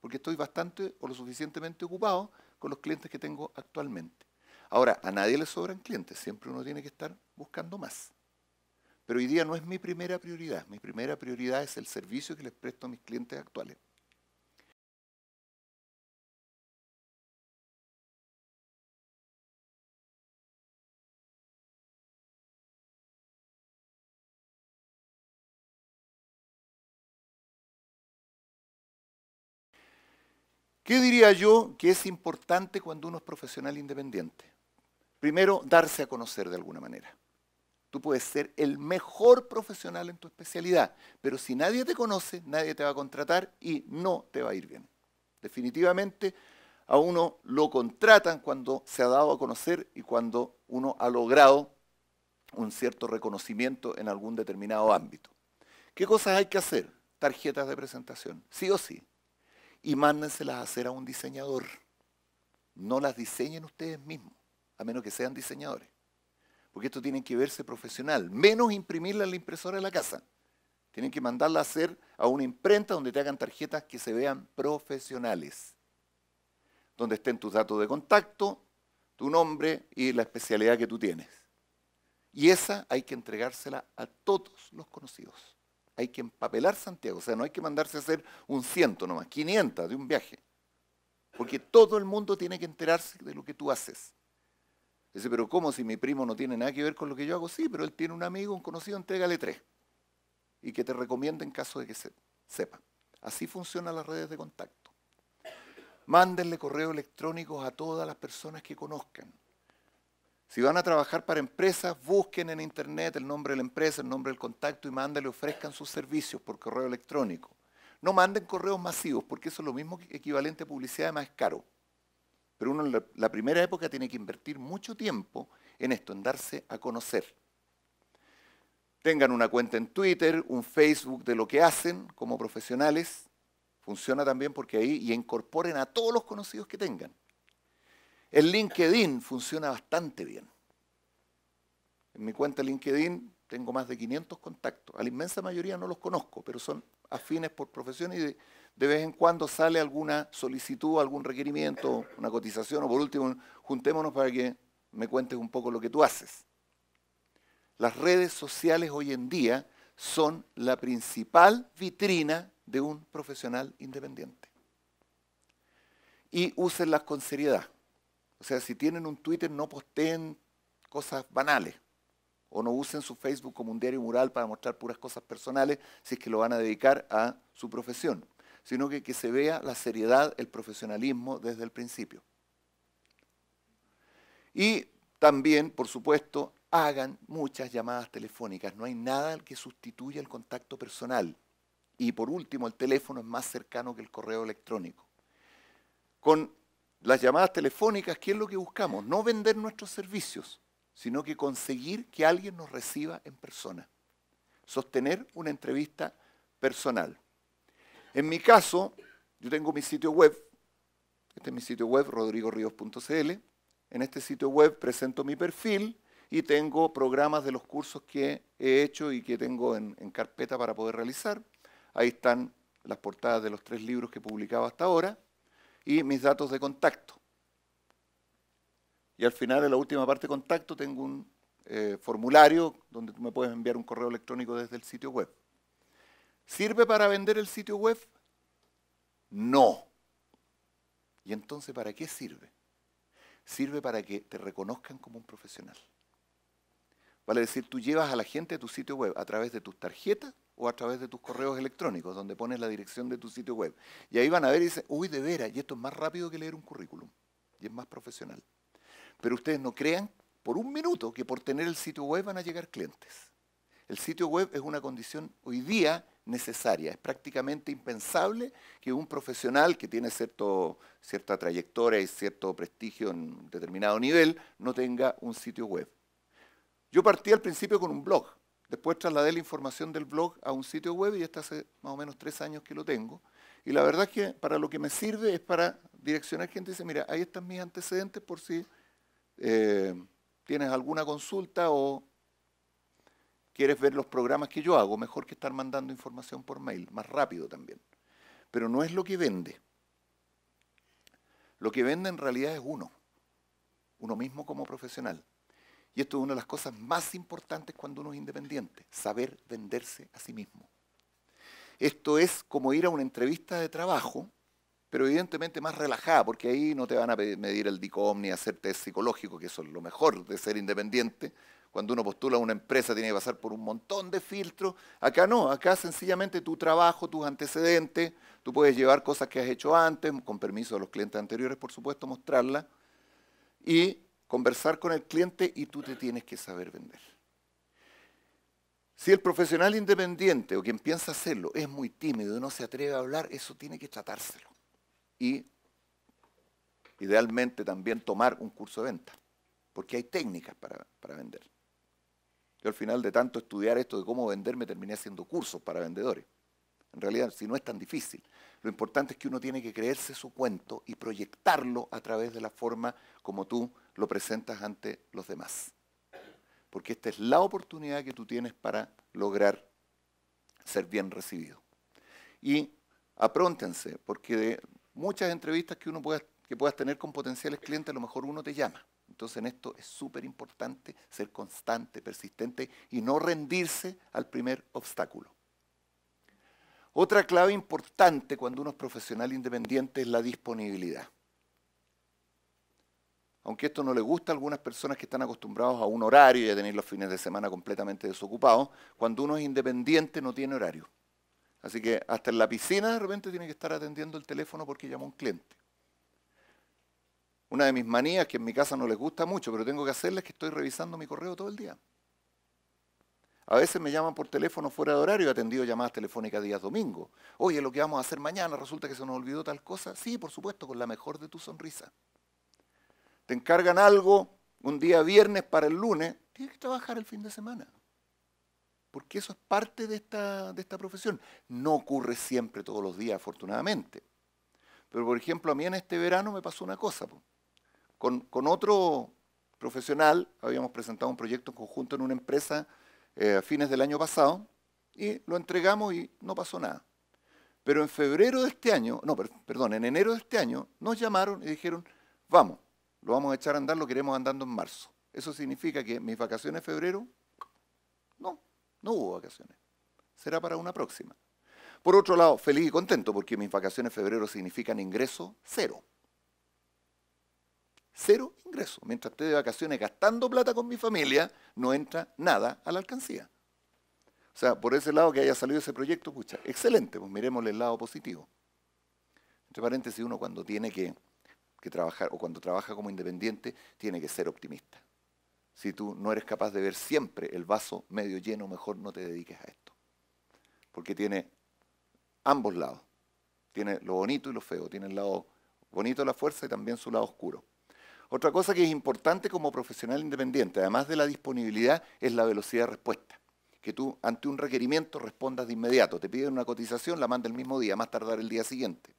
porque estoy bastante o lo suficientemente ocupado con los clientes que tengo actualmente. Ahora, a nadie le sobran clientes, siempre uno tiene que estar buscando más. Pero hoy día no es mi primera prioridad, mi primera prioridad es el servicio que les presto a mis clientes actuales. ¿Qué diría yo que es importante cuando uno es profesional independiente? Primero, darse a conocer de alguna manera. Tú puedes ser el mejor profesional en tu especialidad, pero si nadie te conoce, nadie te va a contratar y no te va a ir bien. Definitivamente, a uno lo contratan cuando se ha dado a conocer y cuando uno ha logrado un cierto reconocimiento en algún determinado ámbito. ¿Qué cosas hay que hacer? Tarjetas de presentación, sí o sí y mándenselas a hacer a un diseñador. No las diseñen ustedes mismos, a menos que sean diseñadores. Porque esto tiene que verse profesional, menos imprimirla en la impresora de la casa. Tienen que mandarla a hacer a una imprenta donde te hagan tarjetas que se vean profesionales. Donde estén tus datos de contacto, tu nombre y la especialidad que tú tienes. Y esa hay que entregársela a todos los conocidos hay que empapelar Santiago, o sea, no hay que mandarse a hacer un ciento nomás, 500 de un viaje. Porque todo el mundo tiene que enterarse de lo que tú haces. Dice, pero ¿cómo si mi primo no tiene nada que ver con lo que yo hago? Sí, pero él tiene un amigo, un conocido, entrégale tres. Y que te recomienda en caso de que se, sepa. Así funcionan las redes de contacto. Mándenle correos electrónicos a todas las personas que conozcan. Si van a trabajar para empresas, busquen en internet el nombre de la empresa, el nombre del contacto y mándale, ofrezcan sus servicios por correo electrónico. No manden correos masivos, porque eso es lo mismo que equivalente a publicidad, además caro. Pero uno en la, la primera época tiene que invertir mucho tiempo en esto, en darse a conocer. Tengan una cuenta en Twitter, un Facebook de lo que hacen como profesionales. Funciona también porque ahí y incorporen a todos los conocidos que tengan. El LinkedIn funciona bastante bien. En mi cuenta LinkedIn tengo más de 500 contactos. A la inmensa mayoría no los conozco, pero son afines por profesión y de, vez en cuando sale alguna solicitud, algún requerimiento, una cotización o por último, juntémonos para que me cuentes un poco lo que tú haces. Las redes sociales hoy en día son la principal vitrina de un profesional independiente. Y úsenlas con seriedad. O sea, si tienen un Twitter, no posteen cosas banales o no usen su Facebook como un diario mural para mostrar puras cosas personales si es que lo van a dedicar a su profesión, sino que, que se vea la seriedad, el profesionalismo desde el principio. Y también, por supuesto, hagan muchas llamadas telefónicas. No hay nada que sustituya el contacto personal. Y por último, el teléfono es más cercano que el correo electrónico. Con las llamadas telefónicas, ¿qué es lo que buscamos? No vender nuestros servicios, sino que conseguir que alguien nos reciba en persona. Sostener una entrevista personal. En mi caso, yo tengo mi sitio web, este es mi sitio web, rodrigorrios.cl. En este sitio web presento mi perfil y tengo programas de los cursos que he hecho y que tengo en, en carpeta para poder realizar. Ahí están las portadas de los tres libros que he publicado hasta ahora y mis datos de contacto. Y al final, en la última parte de contacto, tengo un eh, formulario donde tú me puedes enviar un correo electrónico desde el sitio web. ¿Sirve para vender el sitio web? No. ¿Y entonces para qué sirve? Sirve para que te reconozcan como un profesional. Vale decir, tú llevas a la gente a tu sitio web a través de tus tarjetas o a través de tus correos electrónicos, donde pones la dirección de tu sitio web. Y ahí van a ver y dicen, uy, de veras, y esto es más rápido que leer un currículum, y es más profesional. Pero ustedes no crean por un minuto que por tener el sitio web van a llegar clientes. El sitio web es una condición hoy día necesaria. Es prácticamente impensable que un profesional que tiene cierto, cierta trayectoria y cierto prestigio en determinado nivel no tenga un sitio web. Yo partí al principio con un blog, Después trasladé la información del blog a un sitio web y está hace más o menos tres años que lo tengo. Y la verdad es que para lo que me sirve es para direccionar gente y decir, mira, ahí están mis antecedentes por si eh, tienes alguna consulta o quieres ver los programas que yo hago, mejor que estar mandando información por mail, más rápido también. Pero no es lo que vende. Lo que vende en realidad es uno, uno mismo como profesional. Y esto es una de las cosas más importantes cuando uno es independiente, saber venderse a sí mismo. Esto es como ir a una entrevista de trabajo, pero evidentemente más relajada, porque ahí no te van a medir el DICOM ni hacerte psicológico, que eso es lo mejor de ser independiente. Cuando uno postula a una empresa tiene que pasar por un montón de filtros. Acá no, acá sencillamente tu trabajo, tus antecedentes, tú puedes llevar cosas que has hecho antes, con permiso de los clientes anteriores, por supuesto, mostrarlas. Y conversar con el cliente y tú te tienes que saber vender. Si el profesional independiente o quien piensa hacerlo es muy tímido y no se atreve a hablar, eso tiene que tratárselo. Y idealmente también tomar un curso de venta, porque hay técnicas para, vender. Yo al final de tanto estudiar esto de cómo vender me terminé haciendo cursos para vendedores. En realidad, si no es tan difícil. Lo importante es que uno tiene que creerse su cuento y proyectarlo a través de la forma como tú lo presentas ante los demás. Porque esta es la oportunidad que tú tienes para lograr ser bien recibido. Y apróntense, porque de muchas entrevistas que uno pueda, que puedas tener con potenciales clientes, a lo mejor uno te llama. Entonces en esto es súper importante ser constante, persistente y no rendirse al primer obstáculo. Otra clave importante cuando uno es profesional independiente es la disponibilidad aunque esto no le gusta a algunas personas que están acostumbrados a un horario y a tener los fines de semana completamente desocupados, cuando uno es independiente no tiene horario. Así que hasta en la piscina de repente tiene que estar atendiendo el teléfono porque llama un cliente. Una de mis manías, que en mi casa no les gusta mucho, pero tengo que hacerles es que estoy revisando mi correo todo el día. A veces me llaman por teléfono fuera de horario, he atendido llamadas telefónicas días domingo. Oye, lo que vamos a hacer mañana, resulta que se nos olvidó tal cosa. Sí, por supuesto, con la mejor de tu sonrisa te encargan algo un día viernes para el lunes, tienes que trabajar el fin de semana. Porque eso es parte de esta, de esta profesión. No ocurre siempre todos los días, afortunadamente. Pero, por ejemplo, a mí en este verano me pasó una cosa. Con, otro profesional habíamos presentado un proyecto en conjunto en una empresa eh, a fines del año pasado y lo entregamos y no pasó nada. Pero en febrero de este año, no, perdón, en enero de este año nos llamaron y dijeron, vamos, lo vamos a echar a andar, lo queremos andando en marzo. Eso significa que mis vacaciones febrero, no, no hubo vacaciones. Será para una próxima. Por otro lado, feliz y contento porque mis vacaciones en febrero significan ingreso cero. Cero ingreso. Mientras estoy de vacaciones gastando plata con mi familia, no entra nada a la alcancía. O sea, por ese lado que haya salido ese proyecto, pucha, excelente, pues miremos el lado positivo. Entre paréntesis, uno cuando tiene que que o cuando trabaja como independiente, tiene que ser optimista. Si tú no eres capaz de ver siempre el vaso medio lleno, mejor no te dediques a esto. Porque tiene ambos lados. Tiene lo bonito y lo feo. Tiene el lado bonito de la fuerza y también su lado oscuro. Otra cosa que es importante como profesional independiente, además de la disponibilidad, es la velocidad de respuesta. Que tú ante un requerimiento respondas de inmediato. Te piden una cotización, la manda el mismo día, más tardar el día siguiente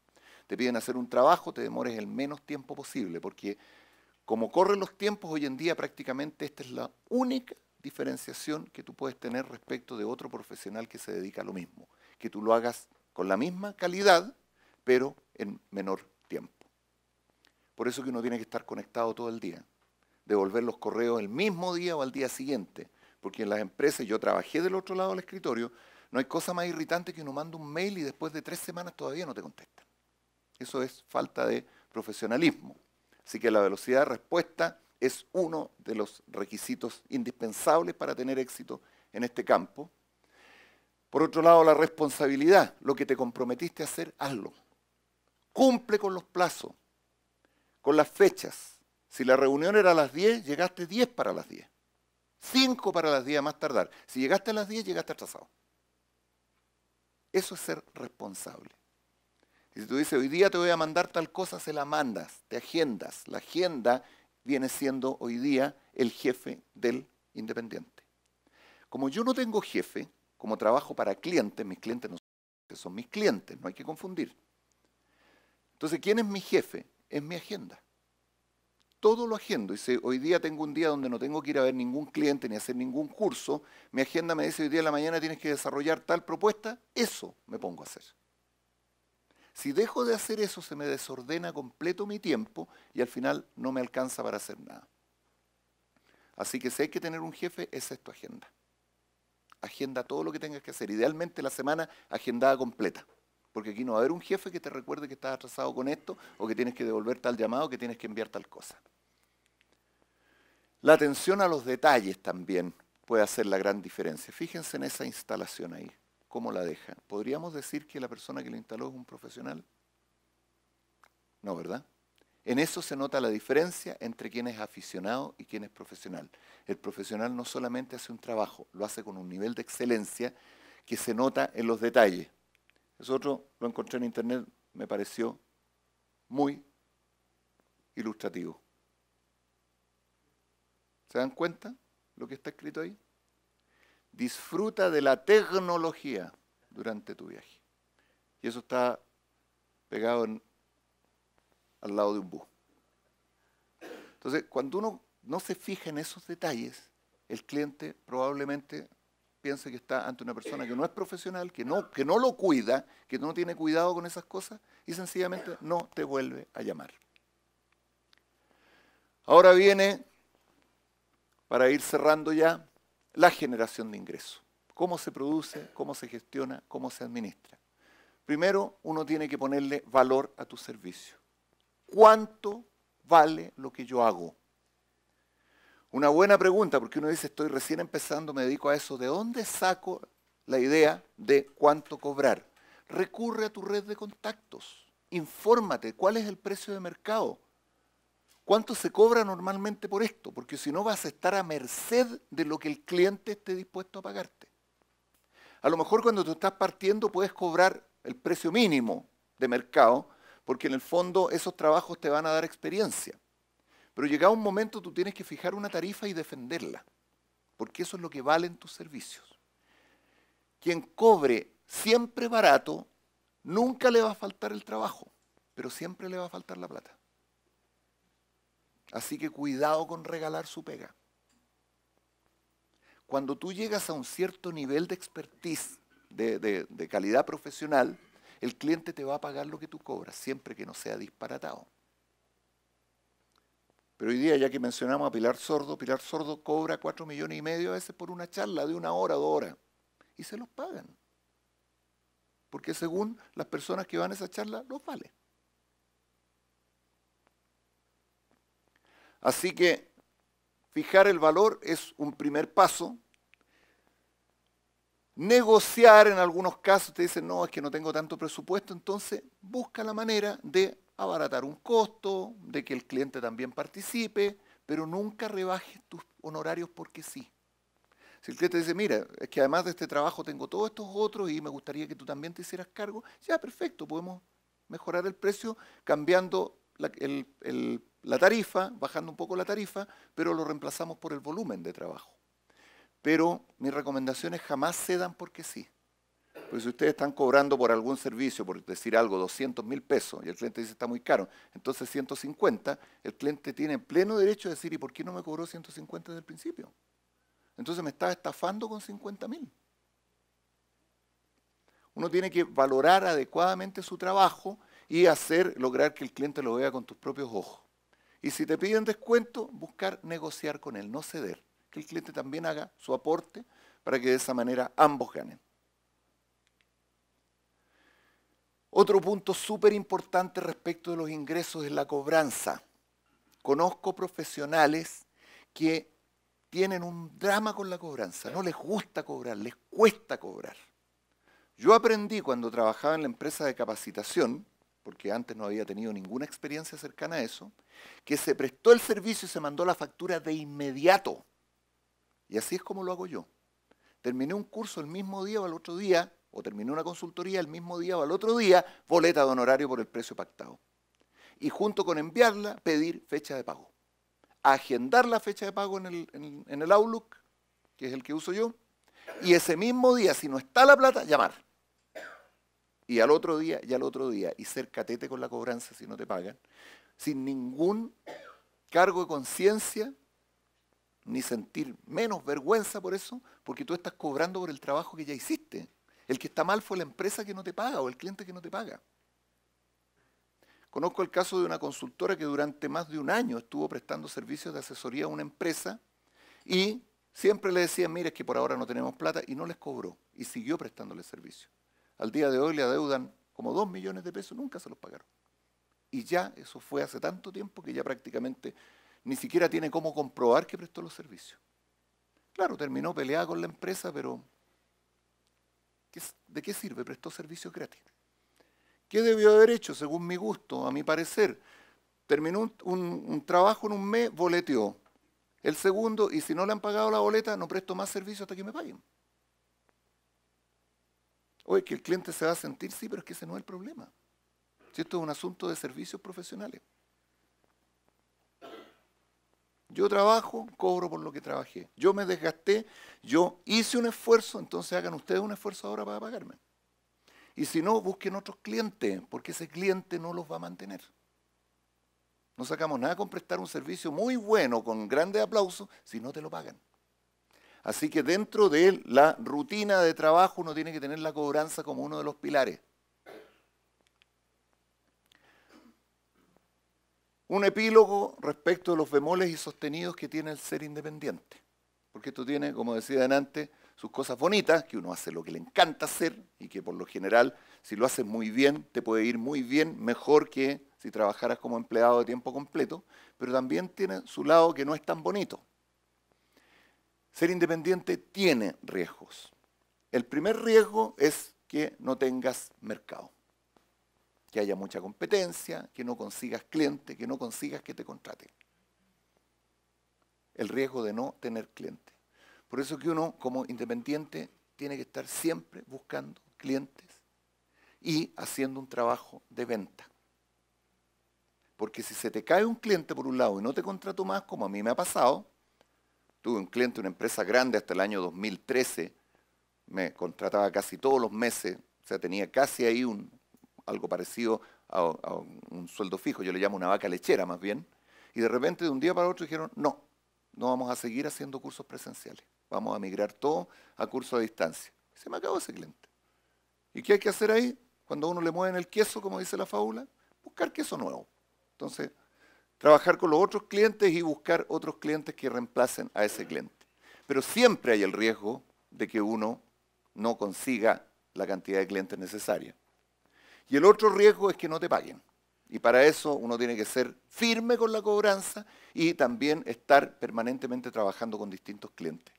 te piden hacer un trabajo, te demores el menos tiempo posible, porque como corren los tiempos hoy en día prácticamente esta es la única diferenciación que tú puedes tener respecto de otro profesional que se dedica a lo mismo, que tú lo hagas con la misma calidad, pero en menor tiempo. Por eso que uno tiene que estar conectado todo el día, devolver los correos el mismo día o al día siguiente, porque en las empresas, yo trabajé del otro lado del escritorio, no hay cosa más irritante que uno manda un mail y después de tres semanas todavía no te contesta. Eso es falta de profesionalismo. Así que la velocidad de respuesta es uno de los requisitos indispensables para tener éxito en este campo. Por otro lado, la responsabilidad, lo que te comprometiste a hacer, hazlo. Cumple con los plazos, con las fechas. Si la reunión era a las 10, llegaste 10 para las 10. 5 para las 10 más tardar. Si llegaste a las 10, llegaste atrasado. Eso es ser responsable. Y si tú dices, hoy día te voy a mandar tal cosa, se la mandas, te agendas. La agenda viene siendo hoy día el jefe del independiente. Como yo no tengo jefe, como trabajo para clientes, mis clientes no son mis clientes, no hay que confundir. Entonces, ¿quién es mi jefe? Es mi agenda. Todo lo agendo. si hoy día tengo un día donde no tengo que ir a ver ningún cliente ni hacer ningún curso. Mi agenda me dice, hoy día en la mañana tienes que desarrollar tal propuesta. Eso me pongo a hacer. Si dejo de hacer eso, se me desordena completo mi tiempo y al final no me alcanza para hacer nada. Así que si hay que tener un jefe, esa es tu agenda. Agenda todo lo que tengas que hacer. Idealmente la semana agendada completa. Porque aquí no va a haber un jefe que te recuerde que estás atrasado con esto o que tienes que devolver tal llamado, que tienes que enviar tal cosa. La atención a los detalles también puede hacer la gran diferencia. Fíjense en esa instalación ahí cómo la deja. ¿Podríamos decir que la persona que lo instaló es un profesional? No, ¿verdad? En eso se nota la diferencia entre quien es aficionado y quien es profesional. El profesional no solamente hace un trabajo, lo hace con un nivel de excelencia que se nota en los detalles. Eso otro lo encontré en internet, me pareció muy ilustrativo. ¿Se dan cuenta lo que está escrito ahí? Disfruta de la tecnología durante tu viaje. Y eso está pegado al lado de un bus. Entonces, cuando uno no se fija en esos detalles, el cliente probablemente piense que está ante una persona que no es profesional, que no, que no lo cuida, que no tiene cuidado con esas cosas y sencillamente no te vuelve a llamar. Ahora viene, para ir cerrando ya, la generación de ingresos. ¿Cómo se produce? ¿Cómo se gestiona? ¿Cómo se administra? Primero, uno tiene que ponerle valor a tu servicio. ¿Cuánto vale lo que yo hago? Una buena pregunta, porque uno dice, estoy recién empezando, me dedico a eso. ¿De dónde saco la idea de cuánto cobrar? Recurre a tu red de contactos. Infórmate cuál es el precio de mercado. ¿Cuánto se cobra normalmente por esto? Porque si no vas a estar a merced de lo que el cliente esté dispuesto a pagarte. A lo mejor cuando tú estás partiendo puedes cobrar el precio mínimo de mercado, porque en el fondo esos trabajos te van a dar experiencia. Pero llega un momento tú tienes que fijar una tarifa y defenderla, porque eso es lo que valen tus servicios. Quien cobre siempre barato, nunca le va a faltar el trabajo, pero siempre le va a faltar la plata. Así que cuidado con regalar su pega. Cuando tú llegas a un cierto nivel de expertise, de, calidad profesional, el cliente te va a pagar lo que tú cobras, siempre que no sea disparatado. Pero hoy día, ya que mencionamos a Pilar Sordo, Pilar Sordo cobra 4 millones y medio a veces por una charla de una hora, dos horas. Y se los pagan. Porque según las personas que van a esa charla, los vale. Así que fijar el valor es un primer paso. Negociar en algunos casos, te dicen, no, es que no tengo tanto presupuesto, entonces busca la manera de abaratar un costo, de que el cliente también participe, pero nunca rebajes tus honorarios porque sí. Si el cliente dice, mira, es que además de este trabajo tengo todos estos otros y me gustaría que tú también te hicieras cargo, ya perfecto, podemos mejorar el precio cambiando el, el la tarifa, bajando un poco la tarifa, pero lo reemplazamos por el volumen de trabajo. Pero mis recomendaciones jamás se dan porque sí. Porque si ustedes están cobrando por algún servicio, por decir algo, 200 mil pesos, y el cliente dice está muy caro, entonces 150, el cliente tiene pleno derecho de decir, ¿y por qué no me cobró 150 desde el principio? Entonces me está estafando con 50 mil. Uno tiene que valorar adecuadamente su trabajo y hacer, lograr que el cliente lo vea con tus propios ojos. Y si te piden descuento, buscar negociar con él, no ceder. Que el cliente también haga su aporte para que de esa manera ambos ganen. Otro punto súper importante respecto de los ingresos es la cobranza. Conozco profesionales que tienen un drama con la cobranza, no les gusta cobrar, les cuesta cobrar. Yo aprendí cuando trabajaba en la empresa de capacitación porque antes no había tenido ninguna experiencia cercana a eso, que se prestó el servicio y se mandó la factura de inmediato. Y así es como lo hago yo. Terminé un curso el mismo día o al otro día, o terminé una consultoría el mismo día o al otro día, boleta de honorario por el precio pactado. Y junto con enviarla, pedir fecha de pago. Agendar la fecha de pago en el, Outlook, que es el que uso yo, y ese mismo día, si no está la plata, llamar y al otro día, y al otro día, y ser catete con la cobranza si no te pagan, sin ningún cargo de conciencia, ni sentir menos vergüenza por eso, porque tú estás cobrando por el trabajo que ya hiciste. El que está mal fue la empresa que no te paga o el cliente que no te paga. Conozco el caso de una consultora que durante más de un año estuvo prestando servicios de asesoría a una empresa y siempre le decían, mire, es que por ahora no tenemos plata y no les cobró y siguió prestándole servicios. Al día de hoy le adeudan como 2 millones de pesos, nunca se los pagaron. Y ya eso fue hace tanto tiempo que ya prácticamente ni siquiera tiene cómo comprobar que prestó los servicios. Claro, terminó peleada con la empresa, pero ¿de qué sirve? Prestó servicios gratis. ¿Qué debió haber hecho? Según mi gusto, a mi parecer, terminó un, trabajo en un mes, boleteó. El segundo, y si no le han pagado la boleta, no presto más servicios hasta que me paguen. Oye, que el cliente se va a sentir, sí, pero es que ese no es el problema. Si esto es un asunto de servicios profesionales. Yo trabajo, cobro por lo que trabajé. Yo me desgasté, yo hice un esfuerzo, entonces hagan ustedes un esfuerzo ahora para pagarme. Y si no, busquen otros clientes, porque ese cliente no los va a mantener. No sacamos nada con prestar un servicio muy bueno, con grandes aplausos, si no te lo pagan. Así que dentro de la rutina de trabajo uno tiene que tener la cobranza como uno de los pilares. Un epílogo respecto de los bemoles y sostenidos que tiene el ser independiente. Porque esto tiene, como decía antes, sus cosas bonitas, que uno hace lo que le encanta hacer y que por lo general, si lo haces muy bien, te puede ir muy bien, mejor que si trabajaras como empleado de tiempo completo, pero también tiene su lado que no es tan bonito ser independiente tiene riesgos. El primer riesgo es que no tengas mercado, que haya mucha competencia, que no consigas clientes, que no consigas que te contraten. El riesgo de no tener cliente. Por eso que uno como independiente tiene que estar siempre buscando clientes y haciendo un trabajo de venta. Porque si se te cae un cliente por un lado y no te contrato más, como a mí me ha pasado, Tuve un cliente, una empresa grande hasta el año 2013, me contrataba casi todos los meses, o sea, tenía casi ahí un, algo parecido a, un sueldo fijo, yo le llamo una vaca lechera más bien, y de repente de un día para otro dijeron, no, no vamos a seguir haciendo cursos presenciales, vamos a migrar todo a cursos a distancia. se me acabó ese cliente. ¿Y qué hay que hacer ahí? Cuando a uno le mueven el queso, como dice la fábula, buscar queso nuevo. Entonces, trabajar con los otros clientes y buscar otros clientes que reemplacen a ese cliente. Pero siempre hay el riesgo de que uno no consiga la cantidad de clientes necesaria. Y el otro riesgo es que no te paguen. Y para eso uno tiene que ser firme con la cobranza y también estar permanentemente trabajando con distintos clientes.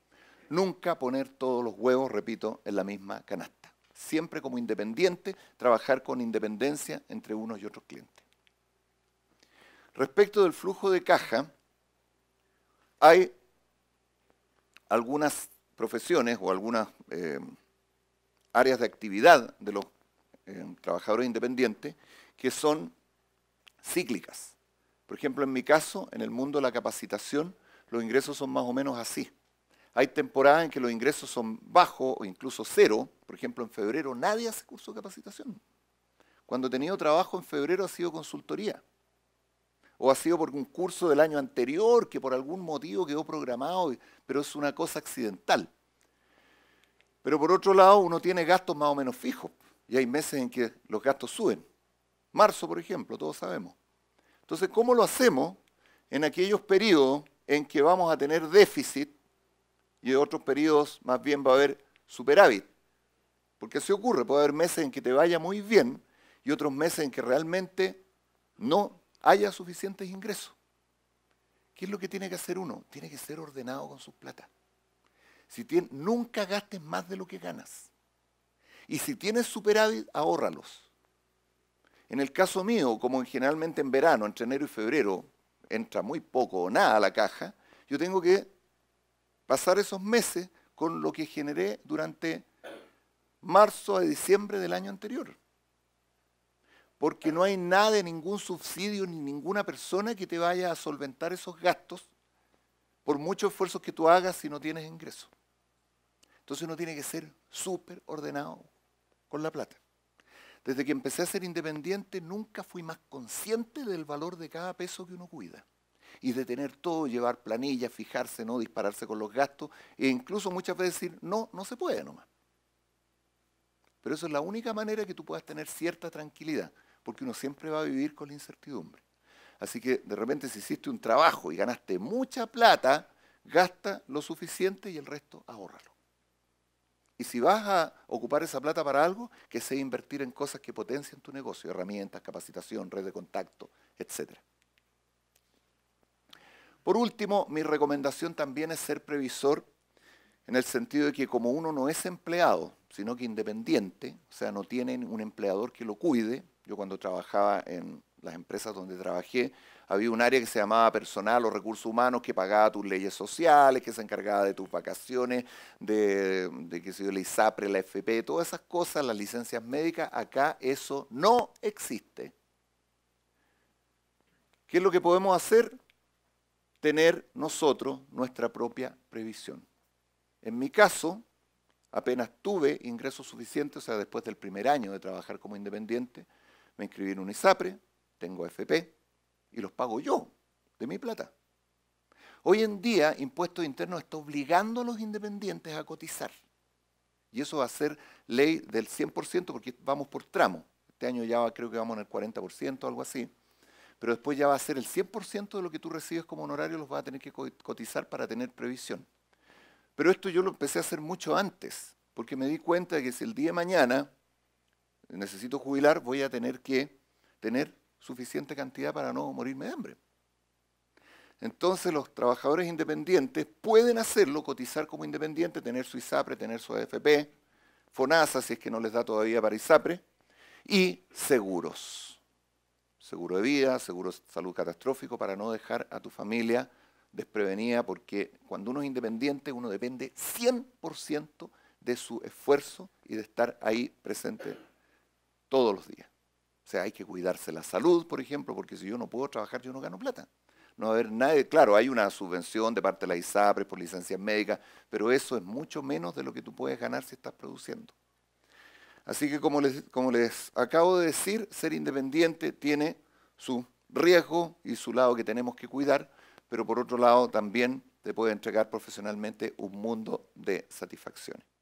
Nunca poner todos los huevos, repito, en la misma canasta. Siempre como independiente, trabajar con independencia entre unos y otros clientes. Respecto del flujo de caja, hay algunas profesiones o algunas eh, áreas de actividad de los eh, trabajadores independientes que son cíclicas. Por ejemplo, en mi caso, en el mundo de la capacitación, los ingresos son más o menos así. Hay temporadas en que los ingresos son bajos o incluso cero. Por ejemplo, en febrero nadie hace curso de capacitación. Cuando he tenido trabajo en febrero ha sido consultoría o ha sido por un curso del año anterior que por algún motivo quedó programado, pero es una cosa accidental. Pero por otro lado, uno tiene gastos más o menos fijos y hay meses en que los gastos suben. Marzo, por ejemplo, todos sabemos. Entonces, ¿cómo lo hacemos en aquellos periodos en que vamos a tener déficit y en otros periodos más bien va a haber superávit? Porque se ocurre, puede haber meses en que te vaya muy bien y otros meses en que realmente no haya suficientes ingresos. ¿Qué es lo que tiene que hacer uno? Tiene que ser ordenado con sus plata. Si nunca gastes más de lo que ganas. Y si tienes superávit, ahórralos. En el caso mío, como generalmente en verano, entre enero y febrero, entra muy poco o nada a la caja, yo tengo que pasar esos meses con lo que generé durante marzo a diciembre del año anterior porque no hay nada, ningún subsidio ni ninguna persona que te vaya a solventar esos gastos por muchos esfuerzos que tú hagas si no tienes ingreso. Entonces uno tiene que ser súper ordenado con la plata. Desde que empecé a ser independiente nunca fui más consciente del valor de cada peso que uno cuida. Y de tener todo, llevar planillas, fijarse, no dispararse con los gastos e incluso muchas veces decir, no, no se puede nomás. Pero eso es la única manera que tú puedas tener cierta tranquilidad porque uno siempre va a vivir con la incertidumbre. Así que de repente si hiciste un trabajo y ganaste mucha plata, gasta lo suficiente y el resto ahórralo. Y si vas a ocupar esa plata para algo, que sea invertir en cosas que potencien tu negocio, herramientas, capacitación, red de contacto, etc. Por último, mi recomendación también es ser previsor en el sentido de que como uno no es empleado, sino que independiente, o sea, no tiene un empleador que lo cuide, yo cuando trabajaba en las empresas donde trabajé, había un área que se llamaba personal o recursos humanos que pagaba tus leyes sociales, que se encargaba de tus vacaciones, de, que se dio la ISAPRE, la FP, todas esas cosas, las licencias médicas, acá eso no existe. ¿Qué es lo que podemos hacer? Tener nosotros nuestra propia previsión. En mi caso, apenas tuve ingresos suficientes, o sea, después del primer año de trabajar como independiente, me inscribí en un ISAPRE, tengo FP y los pago yo, de mi plata. Hoy en día, impuestos internos está obligando a los independientes a cotizar. Y eso va a ser ley del 100% porque vamos por tramo. Este año ya creo que vamos en el 40% o algo así. Pero después ya va a ser el 100% de lo que tú recibes como honorario los vas a tener que cotizar para tener previsión. Pero esto yo lo empecé a hacer mucho antes, porque me di cuenta que si el día de mañana necesito jubilar, voy a tener que tener suficiente cantidad para no morirme de hambre. Entonces los trabajadores independientes pueden hacerlo, cotizar como independiente, tener su ISAPRE, tener su AFP, FONASA, si es que no les da todavía para ISAPRE, y seguros. Seguro de vida, seguro de salud catastrófico, para no dejar a tu familia desprevenida, porque cuando uno es independiente, uno depende 100% de su esfuerzo y de estar ahí presente todos los días. O sea, hay que cuidarse la salud, por ejemplo, porque si yo no puedo trabajar, yo no gano plata. No haber claro, hay una subvención de parte de la ISAPRE por licencias médicas, pero eso es mucho menos de lo que tú puedes ganar si estás produciendo. Así que como como les acabo de decir, ser independiente tiene su riesgo y su lado que tenemos que cuidar, pero por otro lado también te puede entregar profesionalmente un mundo de satisfacciones.